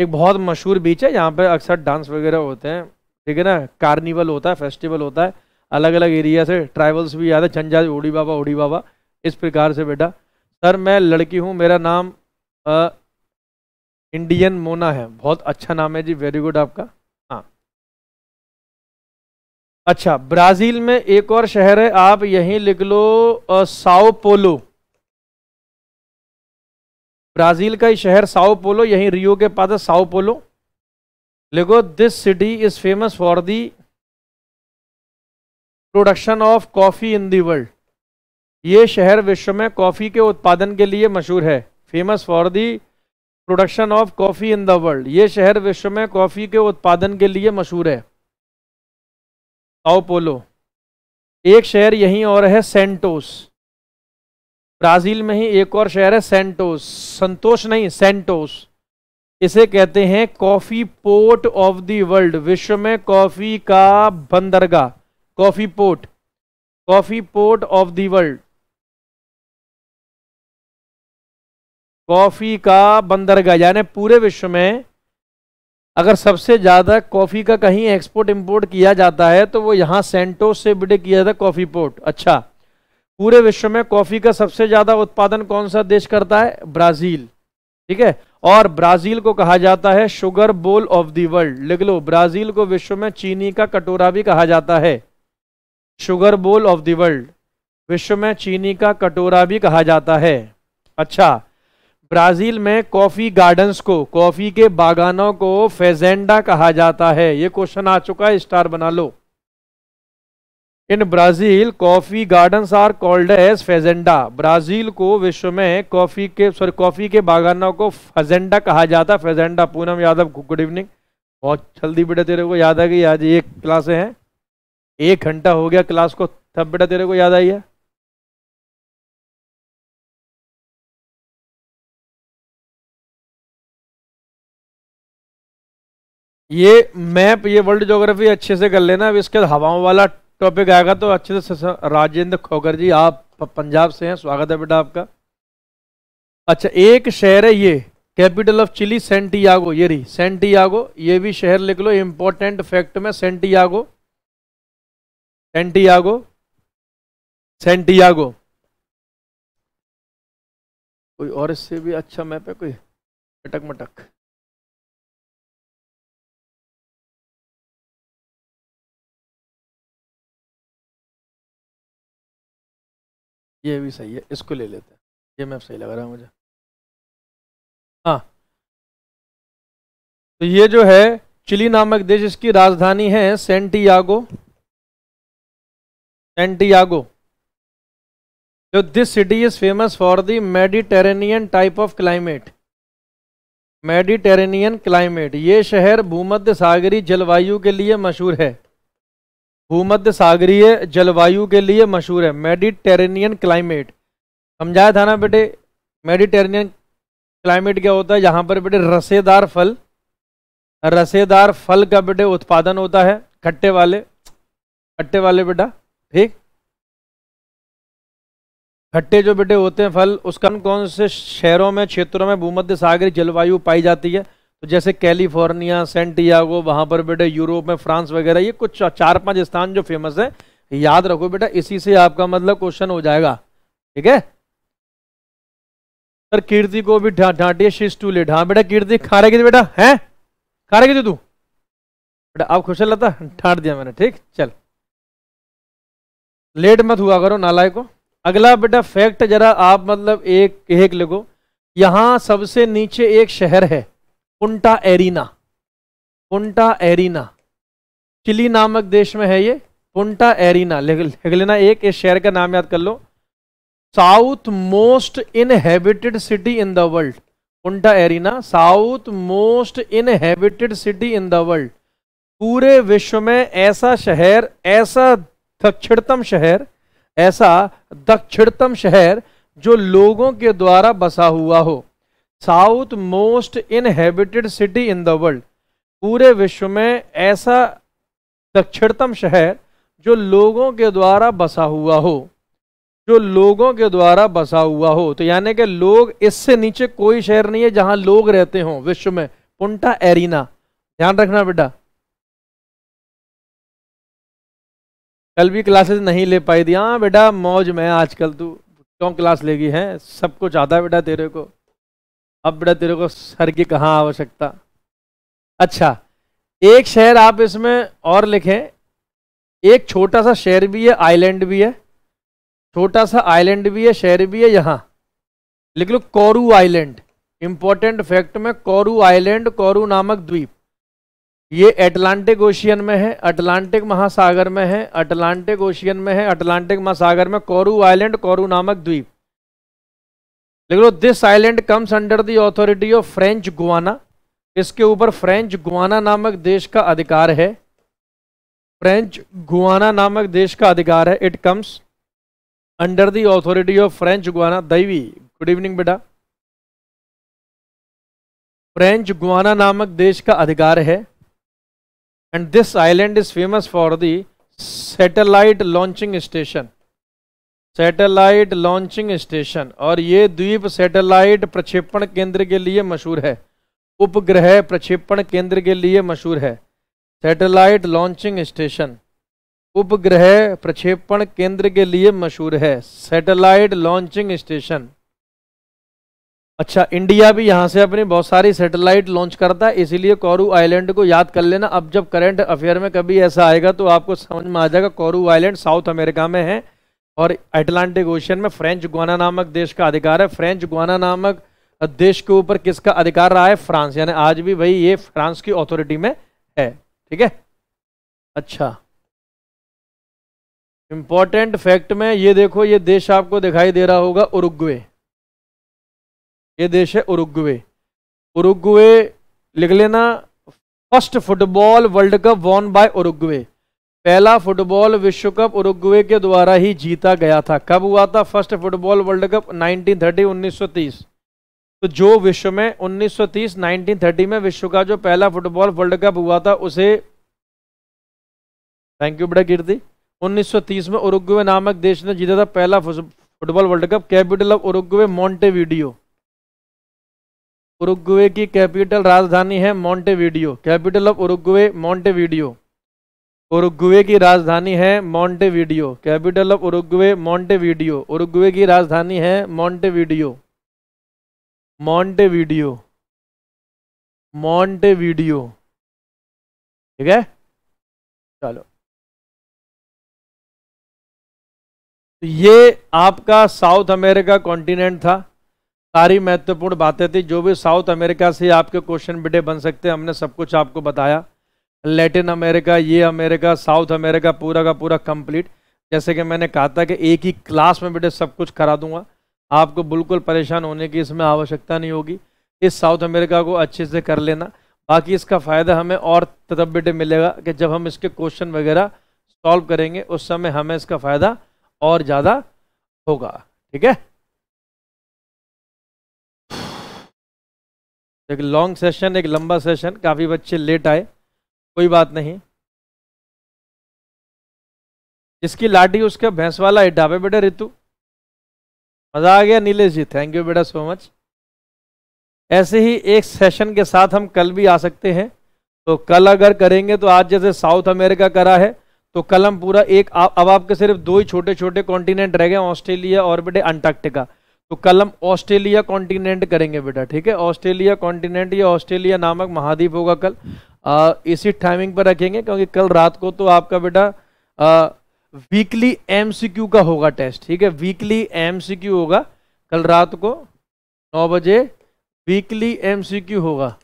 एक बहुत मशहूर बीच है यहाँ पे अक्सर डांस वगैरह होते हैं ठीक है ना कार्निवल होता है फेस्टिवल होता है अलग अलग एरिया से ट्राइबल्स भी आते हैं चंजा ओडी बाबा ओडी बाबा इस प्रकार से बेटा सर मैं लड़की हूँ मेरा नाम आ, इंडियन मोना है बहुत अच्छा नाम है जी वेरी गुड आपका हाँ अच्छा ब्राज़ील में एक और शहर है आप यहीं लिख लो साओ पोलो ब्राज़ील का ही शहर साओ पोलो यहीं रियो के पास है साओ पोलो लिखो this city is famous for the production of coffee in the world ये शहर विश्व में कॉफ़ी के उत्पादन के लिए मशहूर है famous for the production of coffee in the world ये शहर विश्व में कॉफ़ी के उत्पादन के लिए मशहूर है साओ पोलो एक शहर यहीं और है सेंटोस ब्राज़ील में ही एक और शहर है सेंटोस संतोष नहीं सेंटोस इसे कहते हैं coffee port of the world विश्व में कॉफ़ी का बंदरगाह coffee port coffee port of the world coffee का बंदरगाह यानी पूरे विश्व में अगर सबसे ज़्यादा कॉफ़ी का कहीं एक्सपोर्ट इंपोर्ट किया जाता है तो वो यहाँ सेंटो से बिटे किया जाता है कॉफ़ी पोर्ट अच्छा पूरे विश्व में कॉफ़ी का सबसे ज़्यादा उत्पादन कौन सा देश करता है ब्राज़ील ठीक है और ब्राज़ील को कहा जाता है sugar bowl of the world लिख लो ब्राज़ील को विश्व में चीनी का कटोरा भी कहा जाता है sugar bowl of the world विश्व में चीनी का कटोरा भी कहा जाता है अच्छा ब्राजील में कॉफी गार्डन्स को कॉफी के बागानों को फेजेंडा कहा जाता है ये क्वेश्चन आ चुका है स्टार बना लो in Brazil coffee gardens are called as fazenda Brazil को विश्व में कॉफी के सॉरी कॉफी के बागानों को फेजेंडा कहा जाता है fazenda Poonam Yadav good evening बहुत जल्दी बेटा तेरे को याद आ गई आज ये क्लासे हैं एक घंटा हो गया क्लास को तब बेटा तेरे को याद आई है ये मैप ये वर्ल्ड जोग्राफी अच्छे से कर लेना अब इसके हवाओं वाला टॉपिक आएगा तो अच्छे से राजेंद्र खोकर जी आप पंजाब से हैं स्वागत है बेटा आपका अच्छा एक शहर है ये कैपिटल ऑफ चिली सेंटियागो ये रही सेंटियागो ये भी शहर लिख लो इम्पोर्टेंट फैक्ट में सेंटियागो सेंटियागो सेंटियागो कोई और इससे भी अच्छा मैप है कोई मटक मटक ये भी सही है इसको ले लेते हैं ये मैप सही लग रहा है मुझे हाँ तो ये जो है चिली नामक देश इसकी राजधानी है सेंटियागो सेंटियागो तो this city is famous for the Mediterranean type of climate Mediterranean climate ये शहर भूमध्य सागरी जलवायु के लिए मशहूर है भूमध्य सागरीय जलवायु के लिए मशहूर है मेडिटेरेनियन क्लाइमेट समझाया था ना बेटे मेडिटेरेनियन क्लाइमेट क्या होता है यहाँ पर बेटे रसेदार फल रसेदार फल का बेटे उत्पादन होता है खट्टे वाले खट्टे वाले बेटा ठीक खट्टे जो बेटे होते हैं फल उसका कौन से शहरों में क्षेत्रों में भूमध्य सागरी जलवायु पाई जाती है तो जैसे कैलिफोर्निया सेंटियागो वहां पर बेटा यूरोप में फ्रांस वगैरह ये कुछ चार पांच स्थान जो फेमस है याद रखो बेटा इसी से आपका मतलब क्वेश्चन हो जाएगा ठीक है सर कीर्ति को भी डांटिए शीश टू लेट हाँ बेटा कीर्ति खा रहे बेटा है खा रहे तू बेटा अब खुश लगता डांट दिया मैंने ठीक चल लेट मत हुआ करो नालाय को अगला बेटा फैक्ट जरा आप मतलब एक एक लिखो यहां सबसे नीचे एक शहर है Punta Arenas Punta Arenas Chile नामक देश में है ये पुंटा एरिना लिख लेना एक इस शहर का नाम याद कर लो south most inhabited city in the world Punta Arenas south most inhabited city in the world पूरे विश्व में ऐसा शहर ऐसा दक्षिणतम शहर ऐसा दक्षिणतम शहर जो लोगों के द्वारा बसा हुआ हो south most inhabited city in the world पूरे विश्व में ऐसा दक्षिणतम शहर जो लोगों के द्वारा बसा हुआ हो जो लोगों के द्वारा बसा हुआ हो तो यानी कि लोग इससे नीचे कोई शहर नहीं है जहां लोग रहते हों विश्व में पुंटा एरिना ध्यान रखना बेटा कल भी क्लासेस नहीं ले पाई थी हाँ बेटा मौज में आजकल तू क्यों क्लास लेगी है सब कुछ आता है बेटा तेरे को अब बेटा तेरे को सर की कहाँ आवश्यकता अच्छा एक शहर आप इसमें और लिखें एक छोटा सा शहर भी है आइलैंड भी है छोटा सा आइलैंड भी है शहर भी है यहाँ लिख लो कोरू आइलैंड इंपॉर्टेंट फैक्ट में कोरू आइलैंड कोरू नामक द्वीप ये अटलांटिक ओशियन में है अटलांटिक महासागर में है अटलांटिक ओशियन में है अटलांटिक महासागर में कोरू आइलैंड कोरू नामक द्वीप लेकिन this island comes under the authority of French Guiana इसके ऊपर फ्रेंच गुआना नामक देश का अधिकार है फ्रेंच गुआना नामक देश का अधिकार है it comes under the authority of French Guiana Daivi good evening बेटा फ्रेंच गुआना नामक देश का अधिकार है and this island is famous for the satellite launching station satellite launching station और ये द्वीप सैटेलाइट प्रक्षेपण केंद्र के लिए मशहूर है उपग्रह प्रक्षेपण केंद्र के लिए मशहूर है सैटेलाइट लॉन्चिंग स्टेशन उपग्रह प्रक्षेपण केंद्र के लिए मशहूर है सैटेलाइट लॉन्चिंग स्टेशन अच्छा इंडिया भी यहाँ से अपनी बहुत सारी सैटेलाइट लॉन्च करता है इसीलिए कौरू आइलैंड को याद कर लेना अब जब करंट अफेयर में कभी ऐसा आएगा तो आपको समझ में आ जाएगा कौरू आइलैंड साउथ अमेरिका में है और अटलांटिक ओशन में फ्रेंच गुआना नामक देश का अधिकार है फ्रेंच गुआना नामक देश के ऊपर किसका अधिकार रहा है फ्रांस यानी आज भी भाई ये फ्रांस की ऑथोरिटी में है ठीक है अच्छा इंपॉर्टेंट फैक्ट में ये देखो ये देश आपको दिखाई दे रहा होगा उरुग्वे ये देश है उरुग्वे उरुग्वे लिख लेना first football world cup won by Uruguay पहला फुटबॉल विश्व कप उरुग्वे के द्वारा ही जीता गया था कब हुआ था फर्स्ट फुटबॉल वर्ल्ड कप 1930 1930 तो जो विश्व में 1930 1930 में विश्व का जो पहला फुटबॉल वर्ल्ड कप हुआ था उसे थैंक यू बड़ा कीर्ति 1930 में उरुग्वे नामक देश ने जीता था पहला football world cup capital of Uruguay Montevideo Uruguay की कैपिटल राजधानी है Montevideo capital of Uruguay Montevideo Uruguay की राजधानी है Montevideo capital of Uruguay Montevideo Uruguay की राजधानी है मॉन्टेवीडियो मॉन्टेवीडियो मॉन्टेवीडियो ठीक है चलो तो ये आपका साउथ अमेरिका कॉन्टिनेंट था सारी महत्वपूर्ण बातें थी जो भी साउथ अमेरिका से आपके क्वेश्चन बेटे बन सकते हैं हमने सब कुछ आपको बताया लेटिन अमेरिका ये अमेरिका साउथ अमेरिका पूरा का पूरा कंप्लीट जैसे कि मैंने कहा था कि एक ही क्लास में बेटे सब कुछ करा दूंगा आपको बिल्कुल परेशान होने की इसमें आवश्यकता नहीं होगी इस साउथ अमेरिका को अच्छे से कर लेना बाकी इसका फ़ायदा हमें और तब बेटे मिलेगा कि जब हम इसके क्वेश्चन वगैरह सॉल्व करेंगे उस समय हमें इसका फ़ायदा और ज़्यादा होगा ठीक है एक लॉन्ग सेशन एक लंबा सेशन काफ़ी बच्चे लेट आए कोई बात नहीं जिसकी लाठी उसका भैंस वाला है ढाबे बेटा ऋतु मज़ा आ गया नीलेश जी थैंक यू बेटा सो मच ऐसे ही एक सेशन के साथ हम कल भी आ सकते हैं तो कल अगर करेंगे तो आज जैसे साउथ अमेरिका करा है तो कल हम पूरा एक आ, अब आपके सिर्फ दो ही छोटे छोटे कॉन्टिनेंट रह गए ऑस्ट्रेलिया और बेटे अंटार्क्टिका तो कल हम ऑस्ट्रेलिया कॉन्टिनेंट करेंगे बेटा ठीक है ऑस्ट्रेलिया कॉन्टिनेंट या ऑस्ट्रेलिया नामक महाद्वीप होगा कल इसी टाइमिंग पर रखेंगे क्योंकि कल रात को तो आपका बेटा वीकली एमसीक्यू का होगा टेस्ट ठीक है वीकली एमसीक्यू होगा कल रात को नौ बजे वीकली एमसीक्यू होगा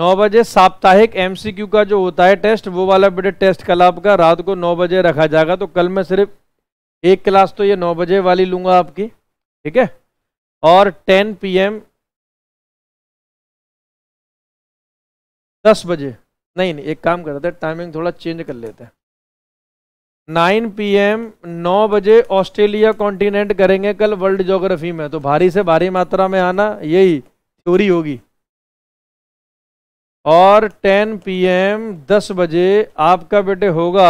नौ बजे साप्ताहिक एमसीक्यू का जो होता है टेस्ट वो वाला बेटे टेस्ट कल आपका रात को नौ बजे रखा जाएगा तो कल मैं सिर्फ एक क्लास तो ये नौ बजे वाली लूंगा आपकी ठीक है और 10 पीएम 10 बजे नहीं नहीं एक काम करते हैं टाइमिंग थोड़ा चेंज कर लेते हैं 9 पीएम 9 बजे ऑस्ट्रेलिया कॉन्टिनेंट करेंगे कल वर्ल्ड जोग्राफी में तो भारी से भारी मात्रा में आना यही थ्योरी होगी और 10 पीएम 10 बजे आपका बेटे होगा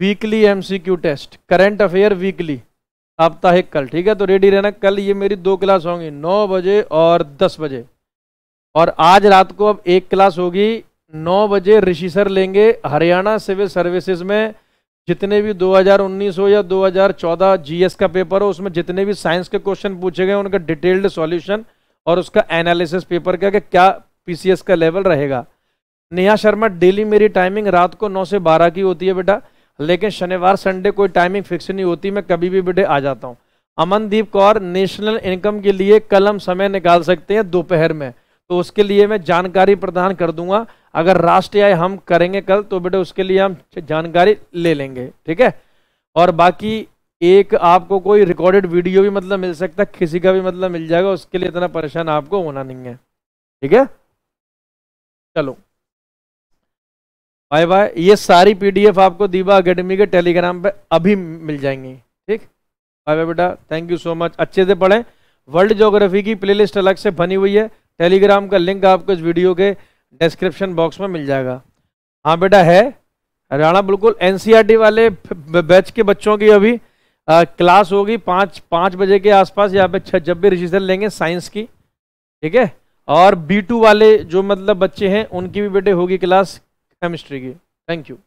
weekly MCQ test current affair weekly साप्ताहिक कल ठीक है तो रेडी रहना कल ये मेरी दो क्लास होंगी नौ बजे और दस बजे और आज रात को अब एक क्लास होगी नौ बजे ऋषि सर लेंगे हरियाणा सिविल सर्विसेज में जितने भी 2019 हो या 2014 जीएस का पेपर हो उसमें जितने भी साइंस के क्वेश्चन पूछे गए उनका डिटेल्ड सॉल्यूशन और उसका एनालिसिस पेपर का कि क्या पीसीएस का लेवल रहेगा नेहा शर्मा डेली मेरी टाइमिंग रात को 9 से 12 की होती है बेटा लेकिन शनिवार संडे कोई टाइमिंग फिक्स नहीं होती मैं कभी भी बेटे आ जाता हूँ अमनदीप कौर नेशनल इनकम के लिए कल हम समय निकाल सकते हैं दोपहर में तो उसके लिए मैं जानकारी प्रदान कर दूंगा अगर राष्ट्रीय आय हम करेंगे कल तो बेटे उसके लिए हम जानकारी ले लेंगे ठीक है और बाकी एक आपको कोई रिकॉर्डेड वीडियो भी मतलब मिल सकता है किसी का भी मतलब मिल जाएगा उसके लिए इतना परेशान आपको होना नहीं है ठीक है चलो बाय बाय ये सारी पीडीएफ आपको दीवा अकेडमी के टेलीग्राम पे अभी मिल जाएंगी ठीक बाय बाय बेटा थैंक यू सो मच अच्छे से पढ़ें वर्ल्ड जोग्राफी की प्लेलिस्ट अलग से बनी हुई है टेलीग्राम का लिंक आपको इस वीडियो के डिस्क्रिप्शन बॉक्स में मिल जाएगा हाँ बेटा है हरियाणा बिल्कुल एन e वाले बैच के बच्चों की अभी आ, क्लास होगी पाँच पाँच बजे के आसपास यहाँ पे जब भी रजिस्टर लेंगे साइंस की ठीक है और बी टू वाले जो मतलब बच्चे हैं उनकी भी बेटे होगी क्लास केमिस्ट्री की थैंक यू